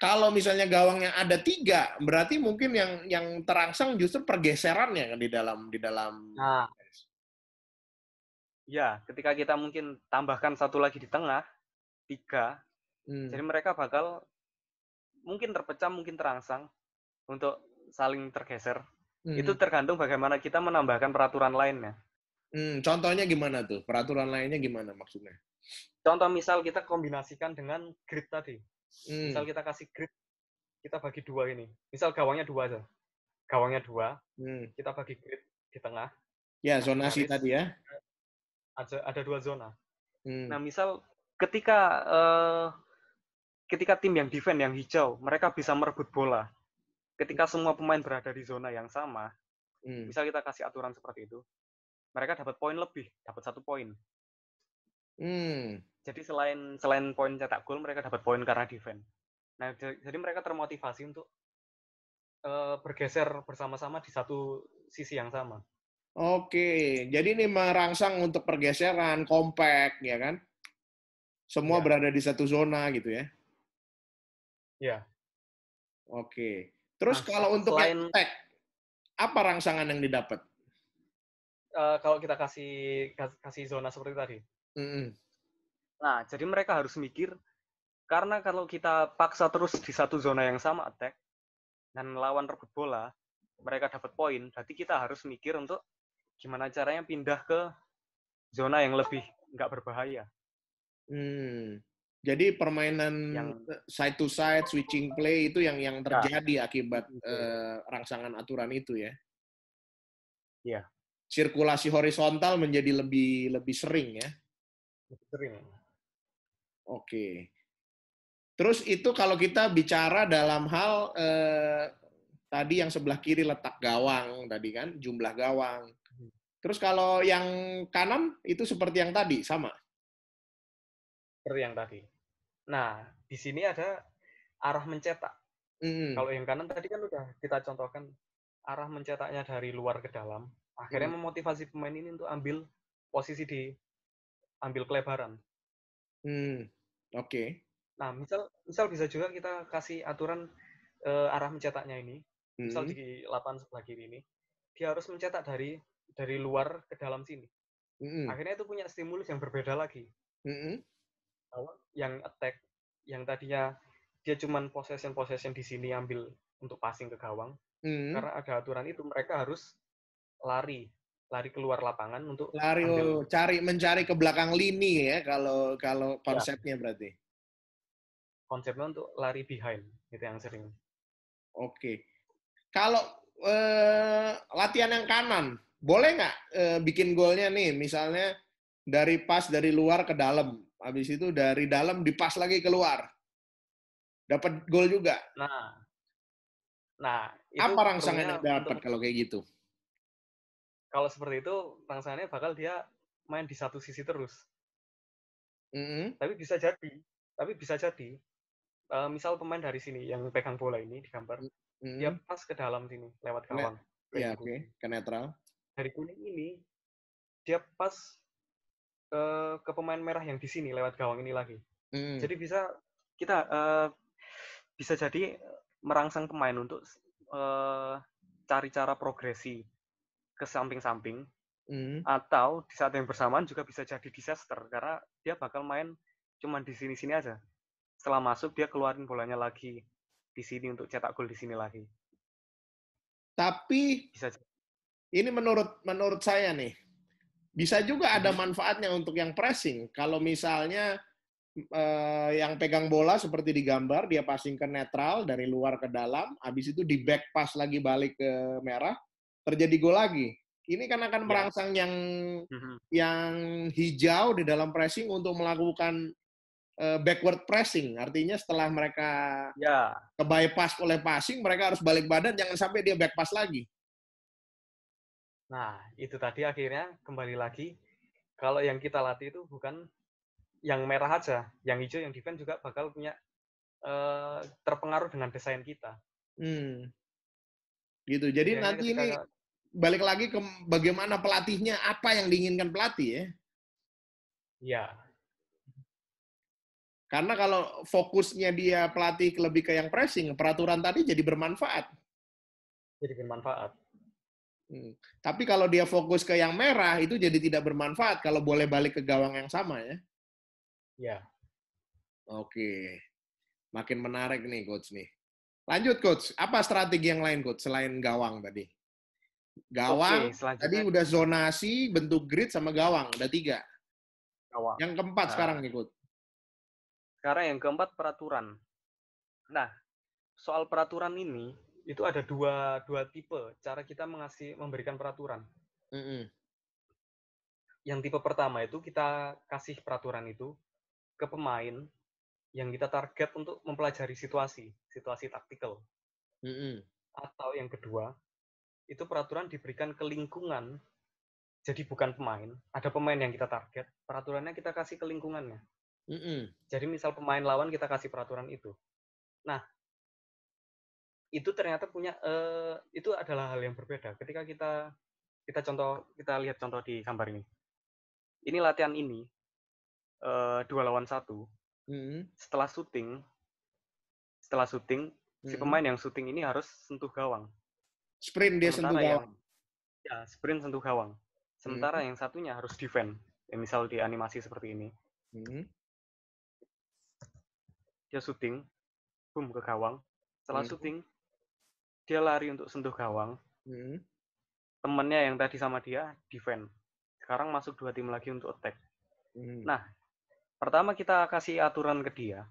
kalau misalnya gawangnya ada tiga, berarti mungkin yang yang terangsang justru pergeserannya di dalam di dalam. Nah, ya ketika kita mungkin tambahkan satu lagi di tengah tiga hmm. jadi mereka bakal mungkin terpecah mungkin terangsang untuk saling tergeser hmm. itu tergantung bagaimana kita menambahkan peraturan lainnya hmm. contohnya gimana tuh peraturan lainnya gimana maksudnya contoh misal kita kombinasikan dengan grid tadi Hmm. Misal kita kasih grid, kita bagi dua ini. Misal gawangnya dua aja. Gawangnya dua, hmm. kita bagi grid di tengah. Ya, zona si tadi ya. Ada, ada dua zona. Hmm. Nah, misal ketika uh, ketika tim yang defend yang hijau, mereka bisa merebut bola. Ketika hmm. semua pemain berada di zona yang sama, hmm. misal kita kasih aturan seperti itu, mereka dapat poin lebih, dapat satu poin. Hmm. Jadi selain selain poin cetak gol, mereka dapat poin karena defense. Nah, jadi mereka termotivasi untuk uh, bergeser bersama-sama di satu sisi yang sama. Oke, jadi ini merangsang untuk pergeseran, kompak, ya kan? Semua ya. berada di satu zona gitu ya? Ya. Oke. Terus nah, kalau untuk selain, attack, apa rangsangan yang didapat? Uh, kalau kita kasih kasih zona seperti tadi, mm -hmm. Nah, jadi mereka harus mikir karena kalau kita paksa terus di satu zona yang sama attack dan lawan rebut bola, mereka dapat poin, berarti kita harus mikir untuk gimana caranya pindah ke zona yang lebih nggak berbahaya. Hmm. Jadi permainan yang, eh, side to side, switching play itu yang yang ya. terjadi nah, akibat uh, rangsangan aturan itu ya. Iya. Sirkulasi horizontal menjadi lebih lebih sering ya. Lebih sering. Oke. Terus itu kalau kita bicara dalam hal eh, tadi yang sebelah kiri letak gawang tadi kan jumlah gawang. Hmm. Terus kalau yang kanan itu seperti yang tadi sama. Seperti yang tadi. Nah, di sini ada arah mencetak. Hmm. Kalau yang kanan tadi kan udah kita contohkan arah mencetaknya dari luar ke dalam. Akhirnya hmm. memotivasi pemain ini untuk ambil posisi di ambil kelebaran. Hmm. Oke. Okay. Nah, misal misal bisa juga kita kasih aturan uh, arah mencetaknya ini. Misal -hmm. di lapangan sebelah kiri ini, dia harus mencetak dari dari luar ke dalam sini. -hmm. Akhirnya itu punya stimulus yang berbeda lagi. Mm -hmm. Yang attack, yang tadinya dia cuma possession possession di sini ambil untuk passing ke gawang. Mm -hmm. Karena ada aturan itu mereka harus lari lari keluar lapangan untuk lari ambil. Oh, cari mencari ke belakang lini ya kalau kalau iya. konsepnya ya. berarti konsepnya untuk lari behind itu yang sering oke kalau eh, latihan yang kanan boleh nggak eh, bikin golnya nih misalnya dari pas dari luar ke dalam habis itu dari dalam dipas lagi keluar dapat gol juga nah nah apa rangsangan yang dapat kalau kayak gitu kalau seperti itu rangsangannya bakal dia main di satu sisi terus mm -hmm. tapi bisa jadi tapi bisa jadi uh, misal pemain dari sini yang pegang bola ini di gambar mm -hmm. dia pas ke dalam sini lewat gawang ya oke okay. Gitu. ke netral dari kuning ini dia pas ke eh, ke pemain merah yang di sini lewat gawang ini lagi mm. jadi bisa kita uh, bisa jadi merangsang pemain untuk uh, cari cara progresi ke samping-samping mm. atau di saat yang bersamaan juga bisa jadi disaster karena dia bakal main cuma di sini-sini aja. Setelah masuk dia keluarin bolanya lagi di sini untuk cetak gol di sini lagi. Tapi bisa ini menurut menurut saya nih bisa juga ada hmm. manfaatnya untuk yang pressing. Kalau misalnya eh, yang pegang bola seperti di gambar, dia passing ke netral dari luar ke dalam, habis itu di back pass lagi balik ke merah, terjadi gol lagi. Ini kan akan iya. merangsang yang mm-hmm. yang hijau di dalam pressing untuk melakukan uh, backward pressing. Artinya setelah mereka yeah. ke bypass oleh passing, mereka harus balik badan jangan sampai dia back lagi. Nah, itu tadi akhirnya kembali lagi kalau yang kita latih itu bukan yang merah aja, yang hijau, yang defense juga bakal punya uh, terpengaruh dengan desain kita. Hmm. Gitu. Jadi ya, nanti ini balik lagi ke bagaimana pelatihnya, apa yang diinginkan pelatih ya. Iya. Karena kalau fokusnya dia pelatih lebih ke yang pressing, peraturan tadi jadi bermanfaat. Jadi bermanfaat. Hmm. Tapi kalau dia fokus ke yang merah itu jadi tidak bermanfaat kalau boleh balik ke gawang yang sama ya. Ya. Oke. Makin menarik nih coach nih. Lanjut coach, apa strategi yang lain coach selain gawang tadi? Gawang, okay, tadi udah zonasi, bentuk grid sama gawang, udah tiga. Gawang. Yang keempat nah. sekarang nih coach. Sekarang yang keempat peraturan. Nah, soal peraturan ini itu ada dua dua tipe cara kita mengasih memberikan peraturan. Mm -hmm. Yang tipe pertama itu kita kasih peraturan itu ke pemain yang kita target untuk mempelajari situasi, situasi taktikal. Mm -hmm. Atau yang kedua, itu peraturan diberikan ke lingkungan, jadi bukan pemain. Ada pemain yang kita target, peraturannya kita kasih ke lingkungannya. Mm -hmm. Jadi misal pemain lawan kita kasih peraturan itu. Nah, itu ternyata punya uh, itu adalah hal yang berbeda. Ketika kita kita contoh kita lihat contoh di gambar ini. Ini latihan ini uh, dua lawan satu Hmm. setelah syuting setelah syuting hmm. si pemain yang syuting ini harus sentuh gawang sprint dia sementara sentuh gawang yang, ya sprint sentuh gawang sementara hmm. yang satunya harus defend ya, misal di animasi seperti ini hmm. dia syuting boom ke gawang setelah hmm. syuting dia lari untuk sentuh gawang hmm. temennya yang tadi sama dia defend sekarang masuk dua tim lagi untuk attack hmm. nah pertama kita kasih aturan ke dia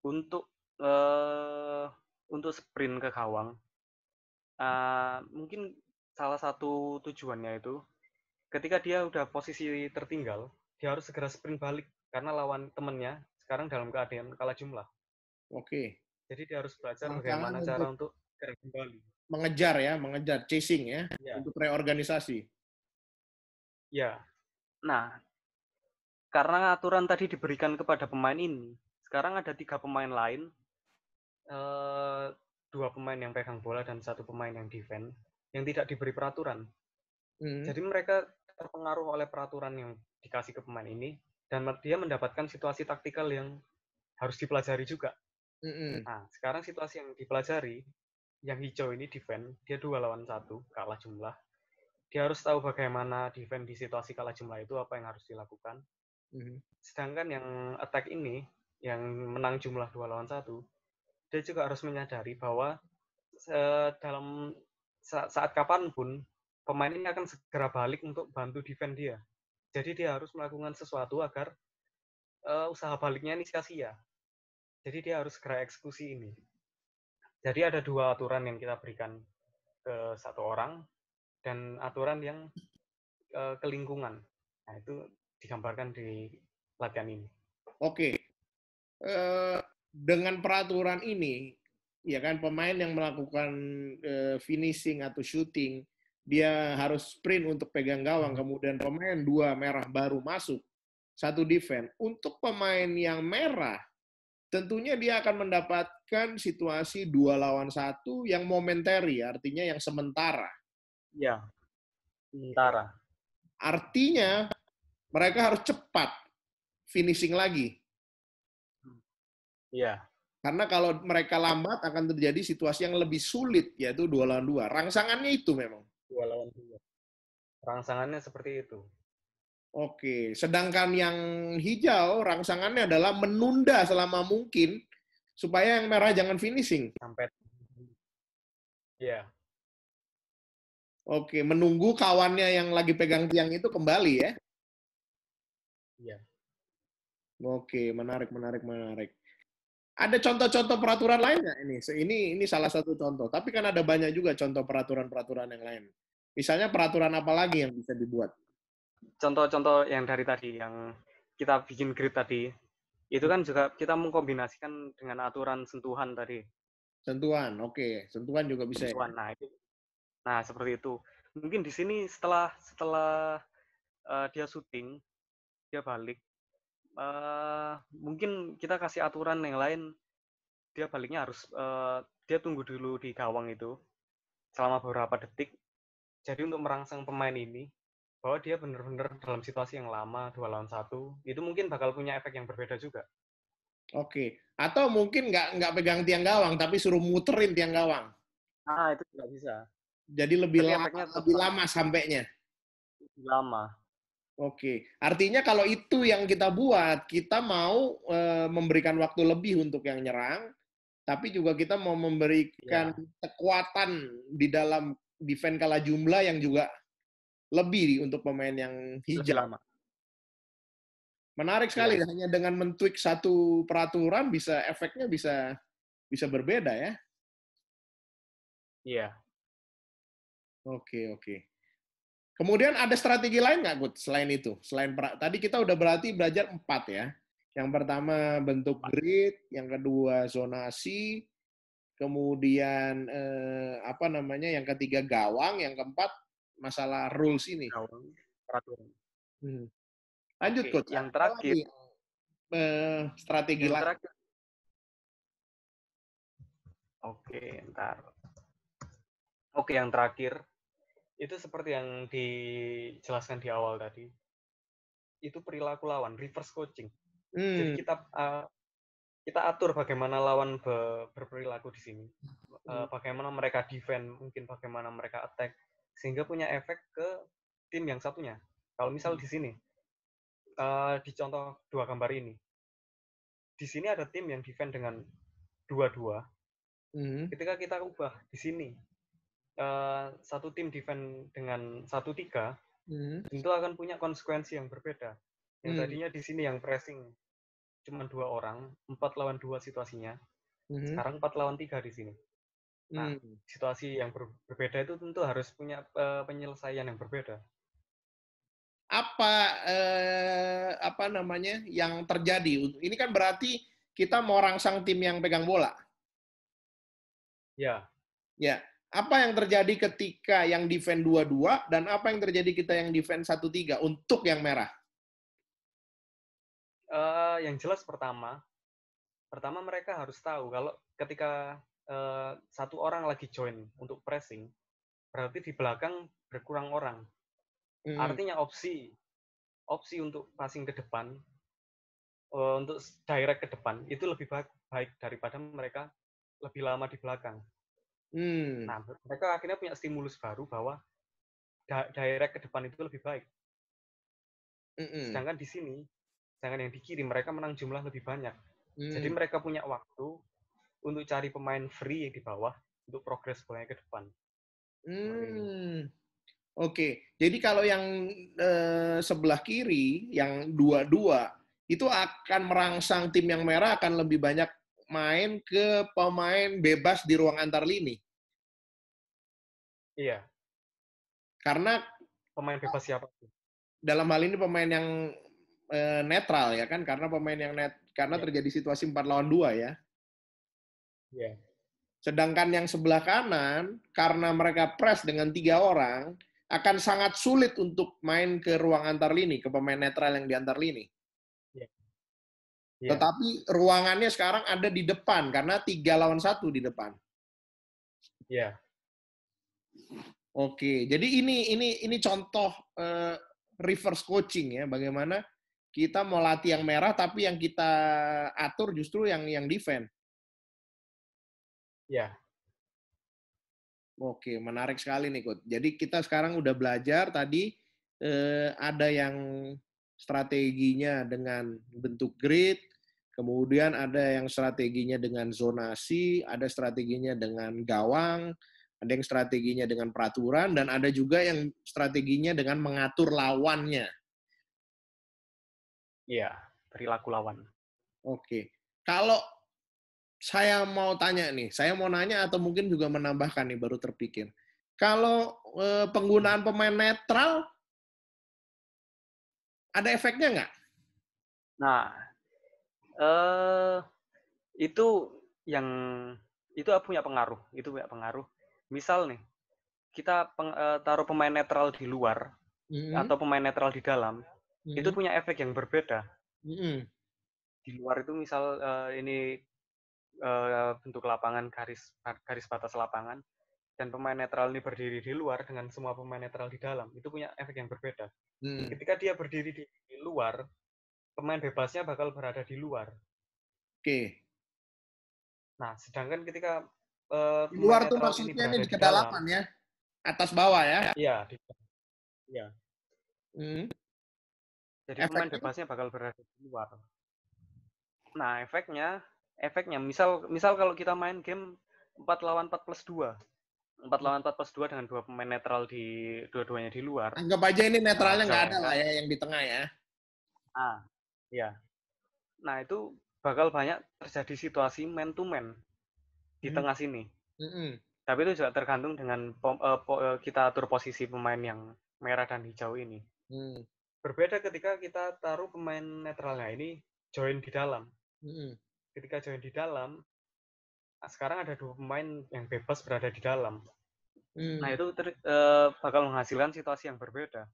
untuk uh, untuk sprint ke Kawang. Uh, ah, mungkin salah satu tujuannya itu ketika dia udah posisi tertinggal, dia harus segera sprint balik karena lawan temennya sekarang dalam keadaan kalah jumlah. Oke. Jadi dia harus belajar bagaimana untuk cara untuk kembali. Mengejar ya, mengejar chasing ya, ya. untuk reorganisasi. Ya. Nah, karena aturan tadi diberikan kepada pemain ini sekarang ada tiga pemain lain uh, dua pemain yang pegang bola dan satu pemain yang defend, yang tidak diberi peraturan hmm. jadi mereka terpengaruh oleh peraturan yang dikasih ke pemain ini dan dia mendapatkan situasi taktikal yang harus dipelajari juga hmm. nah sekarang situasi yang dipelajari yang hijau ini defend, dia dua lawan satu kalah jumlah dia harus tahu bagaimana defend di situasi kalah jumlah itu apa yang harus dilakukan hmm Sedangkan yang attack ini, yang menang jumlah dua lawan satu, dia juga harus menyadari bahwa eh, dalam saat, saat kapanpun pemain ini akan segera balik untuk bantu defend dia. Jadi dia harus melakukan sesuatu agar uh, usaha baliknya ini sia-sia. Jadi dia harus segera eksekusi ini. Jadi ada dua aturan yang kita berikan ke satu orang dan aturan yang uh, eh, ke lingkungan. Nah itu digambarkan di latihan ini. Oke. Uh, dengan peraturan ini, ya kan pemain yang melakukan eh, finishing atau shooting dia harus sprint untuk pegang gawang hmm. kemudian pemain dua merah baru masuk satu defense untuk pemain yang merah tentunya dia akan mendapatkan situasi dua lawan satu yang momentary artinya yang sementara ya sementara artinya mereka harus cepat finishing lagi. Iya. Yeah. Karena kalau mereka lambat akan terjadi situasi yang lebih sulit yaitu dua lawan dua. Rangsangannya itu memang. Dua lawan dua. Rangsangannya seperti itu. Oke, sedangkan yang hijau rangsangannya adalah menunda selama mungkin supaya yang merah jangan finishing. Sampai. Ya. Oke, menunggu kawannya yang lagi pegang tiang itu kembali ya. Iya. Oke, menarik, menarik, menarik. Ada contoh-contoh peraturan lainnya ini? Ini ini salah satu contoh. Tapi kan ada banyak juga contoh peraturan-peraturan yang lain. Misalnya peraturan apa lagi yang bisa dibuat? Contoh-contoh yang dari tadi yang kita bikin grid tadi, itu kan juga kita mengkombinasikan dengan aturan sentuhan tadi. Sentuhan, oke. Okay. Sentuhan juga bisa. Ya? Sentuhan, ya? nah itu. Nah seperti itu. Mungkin di sini setelah setelah uh, dia syuting, dia balik uh, mungkin kita kasih aturan yang lain dia baliknya harus uh, dia tunggu dulu di gawang itu selama beberapa detik jadi untuk merangsang pemain ini bahwa dia benar-benar dalam situasi yang lama dua lawan satu itu mungkin bakal punya efek yang berbeda juga Oke. Atau mungkin nggak nggak pegang tiang gawang, tapi suruh muterin tiang gawang. Ah, itu nggak bisa. Jadi lebih lama, lebih lama sampainya. Lebih lama. Oke, artinya kalau itu yang kita buat, kita mau e, memberikan waktu lebih untuk yang nyerang, tapi juga kita mau memberikan ya. kekuatan di dalam defense kala jumlah yang juga lebih untuk pemain yang hijau. Lama. Menarik sekali, ya. hanya dengan mentweak satu peraturan bisa efeknya bisa bisa berbeda ya. Iya. Oke oke. Kemudian ada strategi lain nggak, Gut, selain itu? Selain tadi kita udah berarti belajar empat ya. Yang pertama bentuk grid, yang kedua zonasi, kemudian eh, apa namanya? Yang ketiga gawang, yang keempat masalah rules ini. Gawang, peraturan. Hmm. Lanjut, Gut. Yang terakhir. Eh, strategi lain. Oke, ntar. Oke, yang terakhir itu seperti yang dijelaskan di awal tadi itu perilaku lawan reverse coaching hmm. jadi kita uh, kita atur bagaimana lawan be berperilaku di sini uh, bagaimana mereka defend mungkin bagaimana mereka attack sehingga punya efek ke tim yang satunya kalau misal hmm. di sini uh, di contoh dua gambar ini di sini ada tim yang defend dengan dua dua hmm. ketika kita ubah di sini Eh, satu tim defend dengan satu tiga hmm. tentu akan punya konsekuensi yang berbeda. Yang hmm. tadinya di sini yang pressing cuma dua orang, empat lawan dua situasinya. Hmm. Sekarang empat lawan tiga di sini. Nah, hmm. situasi yang ber berbeda itu tentu harus punya uh, penyelesaian yang berbeda. Apa eh, apa namanya yang terjadi? Ini kan berarti kita mau rangsang tim yang pegang bola. Ya. Ya apa yang terjadi ketika yang defend dua dua dan apa yang terjadi kita yang defend satu tiga untuk yang merah? Uh, yang jelas pertama, pertama mereka harus tahu kalau ketika uh, satu orang lagi join untuk pressing, berarti di belakang berkurang orang. Hmm. Artinya opsi, opsi untuk passing ke depan, uh, untuk direct ke depan itu lebih baik, baik daripada mereka lebih lama di belakang Hmm. Nah, mereka akhirnya punya stimulus baru bahwa da daerah ke depan itu lebih baik. Mm -mm. Sedangkan di sini, sedangkan yang di kiri mereka menang jumlah lebih banyak. Mm. Jadi hmm. mereka punya waktu untuk cari pemain free yang di bawah untuk progres bolanya ke depan. Hmm. Oke, okay. jadi kalau yang eh, sebelah kiri, yang dua-dua, itu akan merangsang tim yang merah akan lebih banyak main ke pemain bebas di ruang antar lini. Iya. Karena pemain bebas siapa? Dalam hal ini pemain yang e, netral ya kan karena pemain yang net karena iya. terjadi situasi 4 lawan 2 ya. Iya. Sedangkan yang sebelah kanan karena mereka press dengan tiga orang akan sangat sulit untuk main ke ruang antar lini ke pemain netral yang di antar lini. Iya. Tetapi ruangannya sekarang ada di depan karena tiga lawan satu di depan. Ya. Oke, jadi ini ini ini contoh uh, reverse coaching ya, bagaimana kita mau latih yang merah tapi yang kita atur justru yang yang defend. Ya. Oke, menarik sekali nih, Kut. Jadi kita sekarang udah belajar tadi uh, ada yang strateginya dengan bentuk grid, Kemudian ada yang strateginya dengan zonasi, ada strateginya dengan gawang, ada yang strateginya dengan peraturan, dan ada juga yang strateginya dengan mengatur lawannya. Iya, perilaku lawan. Oke. Kalau saya mau tanya nih, saya mau nanya atau mungkin juga menambahkan nih baru terpikir. Kalau eh, penggunaan pemain netral, ada efeknya nggak? Nah, uh, itu yang itu punya pengaruh itu punya pengaruh misal nih kita peng, uh, taruh pemain netral di luar mm-hmm. atau pemain netral di dalam mm-hmm. itu punya efek yang berbeda mm-hmm. di luar itu misal uh, ini uh, bentuk lapangan garis garis batas lapangan dan pemain netral ini berdiri di luar dengan semua pemain netral di dalam itu punya efek yang berbeda. Hmm. Ketika dia berdiri di luar, pemain bebasnya bakal berada di luar. Oke. Nah, sedangkan ketika uh, luar tuh maksudnya ini di kedalaman ya, atas bawah ya? Iya. Iya. Hmm. Jadi efeknya? pemain bebasnya bakal berada di luar. Nah, efeknya, efeknya misal misal kalau kita main game empat lawan empat plus dua, 4 lawan 4 plus 2 dengan dua pemain netral di dua-duanya di luar. Anggap aja ini netralnya nah, nggak ada lah ya yang di tengah ya. Ah, ya nah itu bakal banyak terjadi situasi man to man di hmm. tengah sini hmm. tapi itu juga tergantung dengan pom, uh, po, uh, kita atur posisi pemain yang merah dan hijau ini hmm. berbeda ketika kita taruh pemain netralnya ini join di dalam hmm. ketika join di dalam ah, sekarang ada dua pemain yang bebas berada di dalam nah, Hmm. Nah itu ter, uh, bakal menghasilkan situasi yang berbeda.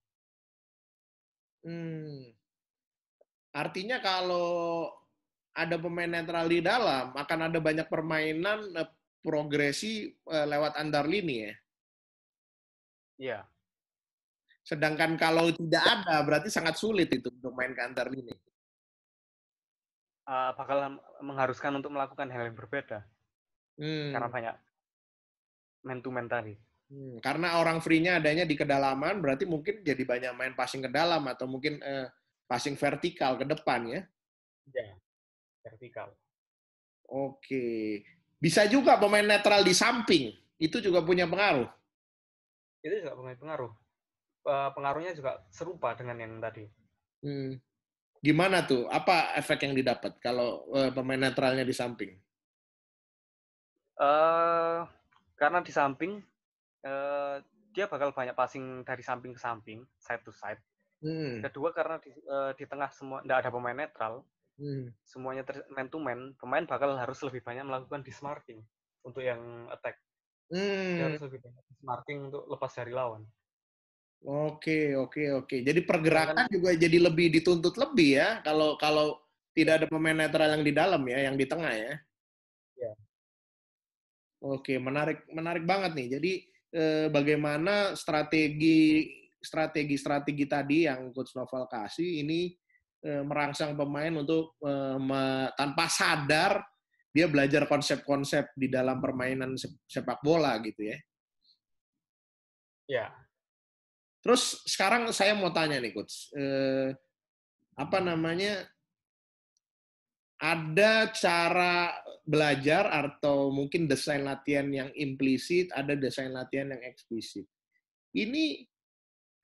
Hmm. Artinya kalau ada pemain netral di dalam, akan ada banyak permainan eh, progresi eh, lewat antar lini ya. Iya. Sedangkan kalau tidak ada, berarti sangat sulit itu untuk main ke antar lini. Uh, bakal mengharuskan untuk melakukan hal yang berbeda. Hmm. Karena banyak man to man tadi. Hmm. Karena orang free-nya adanya di kedalaman, berarti mungkin jadi banyak main passing ke dalam atau mungkin uh, passing vertikal ke depan ya. Ya, vertikal. Oke. Bisa juga pemain netral di samping. Itu juga punya pengaruh. Itu juga punya pengaruh. Pengaruhnya juga serupa dengan yang tadi. Hmm. Gimana tuh? Apa efek yang didapat kalau eh, pemain netralnya di samping? Uh, karena di samping, uh, dia bakal banyak passing dari samping ke samping, side to side. Hmm. Kedua karena di, uh, di tengah semua tidak ada pemain netral, hmm. semuanya man to man, pemain bakal harus lebih banyak melakukan dismarking untuk yang attack. Hmm. harus lebih banyak dismarking untuk lepas dari lawan. Oke, oke, oke. Jadi pergerakan kan, juga jadi lebih dituntut lebih ya kalau kalau tidak ada pemain netral yang di dalam ya, yang di tengah ya. Ya. Oke, menarik menarik banget nih. Jadi eh, bagaimana strategi strategi-strategi tadi yang coach Novel kasih ini eh, merangsang pemain untuk eh, tanpa sadar dia belajar konsep-konsep di dalam permainan sepak bola gitu ya. Ya. Terus sekarang saya mau tanya nih coach, eh, apa namanya ada cara belajar atau mungkin desain latihan yang implisit, ada desain latihan yang eksplisit. Ini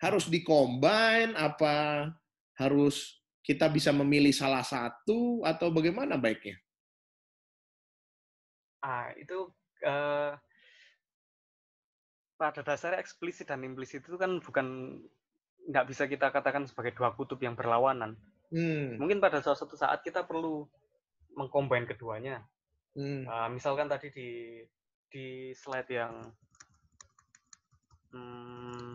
harus dikombin apa harus kita bisa memilih salah satu atau bagaimana baiknya? Ah, itu uh, pada dasarnya eksplisit dan implisit itu kan bukan nggak bisa kita katakan sebagai dua kutub yang berlawanan. Hmm. Mungkin pada suatu saat kita perlu mengkombin keduanya. Hmm. Uh, misalkan tadi di di slide yang hmm,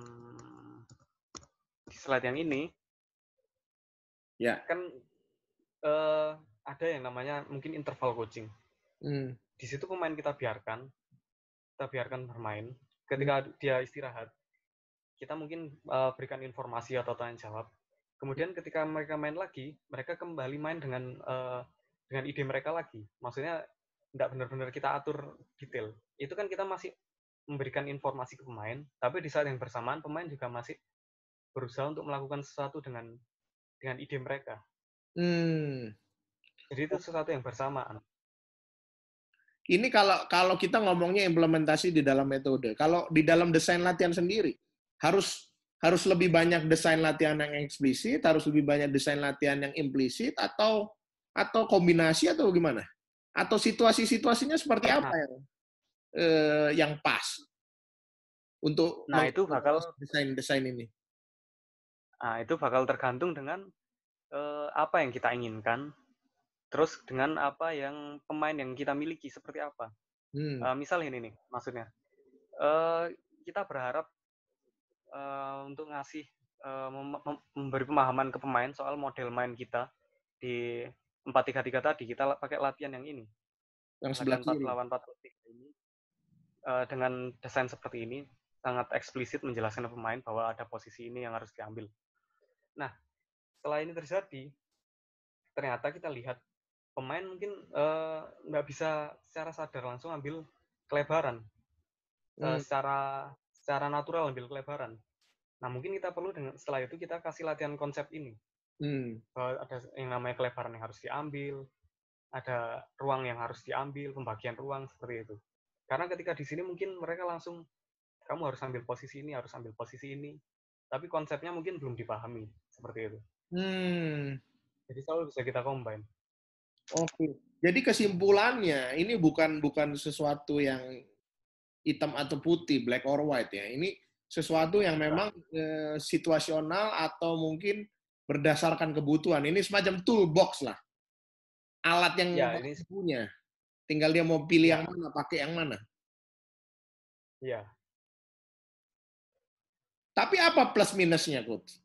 slide yang ini, ya. kan uh, ada yang namanya mungkin interval coaching. Hmm. Di situ pemain kita biarkan, kita biarkan bermain. Ketika hmm. dia istirahat, kita mungkin uh, berikan informasi atau tanya jawab. Kemudian ketika mereka main lagi, mereka kembali main dengan uh, dengan ide mereka lagi. Maksudnya tidak benar-benar kita atur detail. Itu kan kita masih memberikan informasi ke pemain, tapi di saat yang bersamaan pemain juga masih berusaha untuk melakukan sesuatu dengan dengan ide mereka. Hmm. Jadi itu sesuatu yang bersamaan. Ini kalau kalau kita ngomongnya implementasi di dalam metode. Kalau di dalam desain latihan sendiri harus harus lebih banyak desain latihan yang eksplisit, harus lebih banyak desain latihan yang implisit atau atau kombinasi atau gimana? Atau situasi-situasinya seperti nah. apa yang Eh, yang pas untuk nah itu bakal desain desain ini Nah, itu bakal tergantung dengan uh, apa yang kita inginkan, terus dengan apa yang pemain yang kita miliki seperti apa. Hmm. Uh, misal ini nih, maksudnya uh, kita berharap uh, untuk ngasih memberi pemahaman ke pemain soal model main kita di 433 tadi kita pakai latihan yang ini. Yang sebelah kiri. lawan 4 ini uh, dengan desain seperti ini sangat eksplisit menjelaskan ke pemain bahwa ada posisi ini yang harus diambil Nah, setelah ini terjadi, ternyata kita lihat pemain mungkin eh, nggak uh, bisa secara sadar langsung ambil kelebaran, eh, hmm. uh, secara secara natural ambil kelebaran. Nah, mungkin kita perlu dengan setelah itu kita kasih latihan konsep ini. Hmm. Bahwa eh, ada yang namanya kelebaran yang harus diambil, ada ruang yang harus diambil, pembagian ruang seperti itu. Karena ketika di sini mungkin mereka langsung kamu harus ambil posisi ini, harus ambil posisi ini tapi konsepnya mungkin belum dipahami seperti itu. Hmm. Jadi selalu bisa kita combine. Oke. Okay. Jadi kesimpulannya ini bukan bukan sesuatu yang hitam atau putih, black or white ya. Ini sesuatu yang iya. memang e, situasional atau mungkin berdasarkan kebutuhan. Ini semacam toolbox lah. Alat yang ya, ini... punya. Tinggal dia mau pilih ya. yang mana, pakai yang mana. Iya, tapi apa plus minusnya, Coach?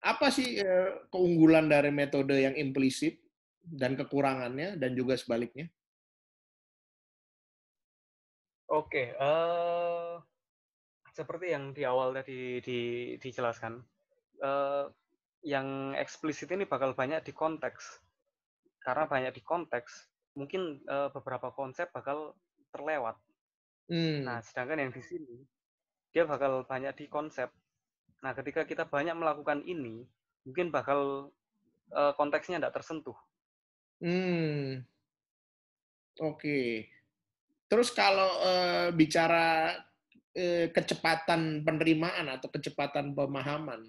Apa sih eh, keunggulan dari metode yang implisit dan kekurangannya dan juga sebaliknya? Oke, uh, seperti yang di awal tadi di, dijelaskan, uh, yang eksplisit ini bakal banyak di konteks. Karena banyak di konteks, mungkin uh, beberapa konsep bakal terlewat. Hmm. Nah, sedangkan yang di sini dia bakal banyak di konsep. Nah, ketika kita banyak melakukan ini, mungkin bakal uh, konteksnya tidak tersentuh. Hmm. Oke. Okay. Terus kalau uh, bicara eh, kecepatan penerimaan atau kecepatan pemahaman,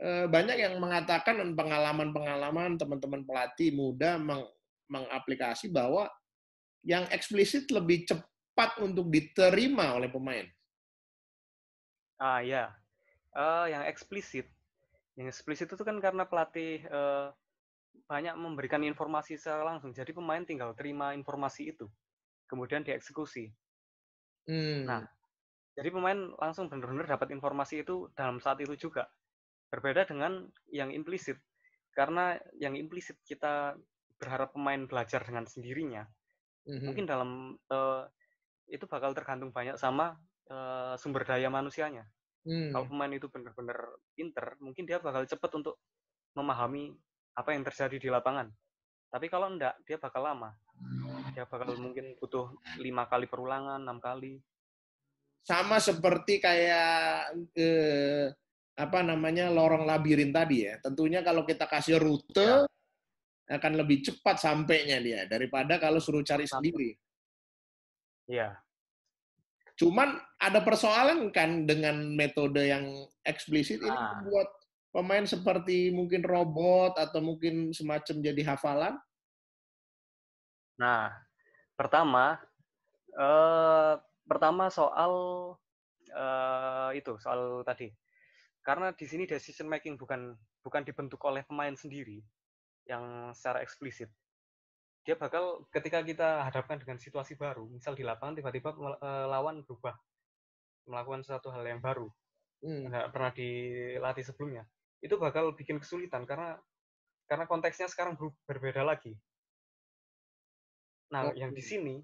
banyak yang mengatakan dan pengalaman-pengalaman teman-teman pelatih muda meng mengaplikasi bahwa yang eksplisit lebih cepat untuk diterima oleh pemain. Ah ya, uh, yang eksplisit, yang eksplisit itu kan karena pelatih uh, banyak memberikan informasi secara langsung, jadi pemain tinggal terima informasi itu, kemudian dieksekusi. Hmm. Nah, jadi pemain langsung benar-benar dapat informasi itu dalam saat itu juga. Berbeda dengan yang implisit, karena yang implisit kita berharap pemain belajar dengan sendirinya. Mm-hmm. Mungkin dalam uh, itu bakal tergantung banyak sama Eh, sumber daya manusianya. Hmm. Kalau pemain itu benar-benar pinter, mungkin dia bakal cepat untuk memahami apa yang terjadi di lapangan. Tapi kalau enggak, dia bakal lama. Dia bakal mungkin butuh lima kali perulangan, enam kali. Sama seperti kayak eh, apa namanya lorong labirin tadi ya. Tentunya kalau kita kasih rute ya. akan lebih cepat sampainya dia daripada kalau suruh cari sendiri. Iya. Cuman ada persoalan kan dengan metode yang eksplisit ini ah. membuat pemain seperti mungkin robot atau mungkin semacam jadi hafalan? Nah, pertama, eh, pertama soal eh, itu soal tadi, karena di sini decision making bukan bukan dibentuk oleh pemain sendiri yang secara eksplisit, dia bakal ketika kita hadapkan dengan situasi baru, misal di lapangan tiba-tiba eh, lawan berubah melakukan sesuatu hal yang baru, hmm. nggak hmm. pernah dilatih sebelumnya, itu bakal bikin kesulitan karena karena konteksnya sekarang berbeda lagi. Nah, oh. yang di sini,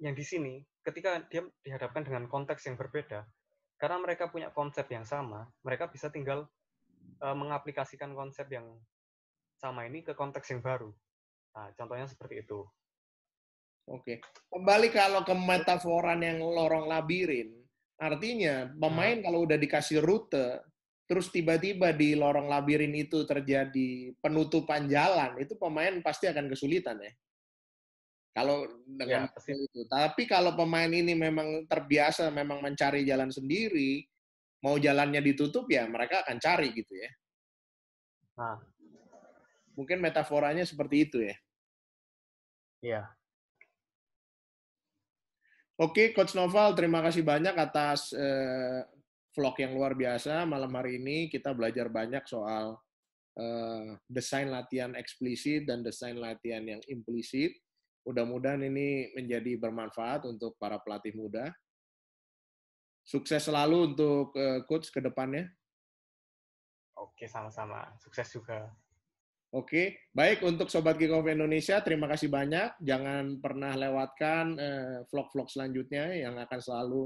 yang di sini, ketika dia dihadapkan dengan konteks yang berbeda, karena mereka punya konsep yang sama, mereka bisa tinggal uh, mengaplikasikan konsep yang sama ini ke konteks yang baru. Nah, contohnya seperti itu. Oke, kembali kalau ke metaforan yang lorong labirin, artinya pemain nah. kalau udah dikasih rute, terus tiba-tiba di lorong labirin itu terjadi penutupan jalan, itu pemain pasti akan kesulitan ya. Kalau dengan ya, itu, tapi kalau pemain ini memang terbiasa memang mencari jalan sendiri, mau jalannya ditutup ya mereka akan cari gitu ya. Nah, Mungkin metaforanya seperti itu ya. Iya. Oke, Coach Noval, terima kasih banyak atas eh, vlog yang luar biasa malam hari ini. Kita belajar banyak soal eh, desain latihan eksplisit dan desain latihan yang implisit. Mudah-mudahan ini menjadi bermanfaat untuk para pelatih muda. Sukses selalu untuk uh, coach ke depannya. Oke, sama-sama. Sukses juga. Oke, baik untuk Sobat Geek Indonesia, terima kasih banyak. Jangan pernah lewatkan eh, vlog-vlog eh, selanjutnya yang akan selalu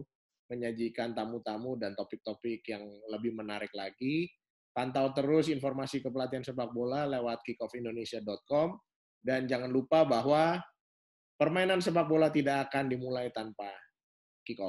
menyajikan tamu-tamu dan topik-topik yang lebih menarik lagi. Pantau terus informasi kepelatihan sepak bola lewat kickoffindonesia.com dan jangan lupa bahwa permainan sepak bola tidak akan dimulai tanpa kick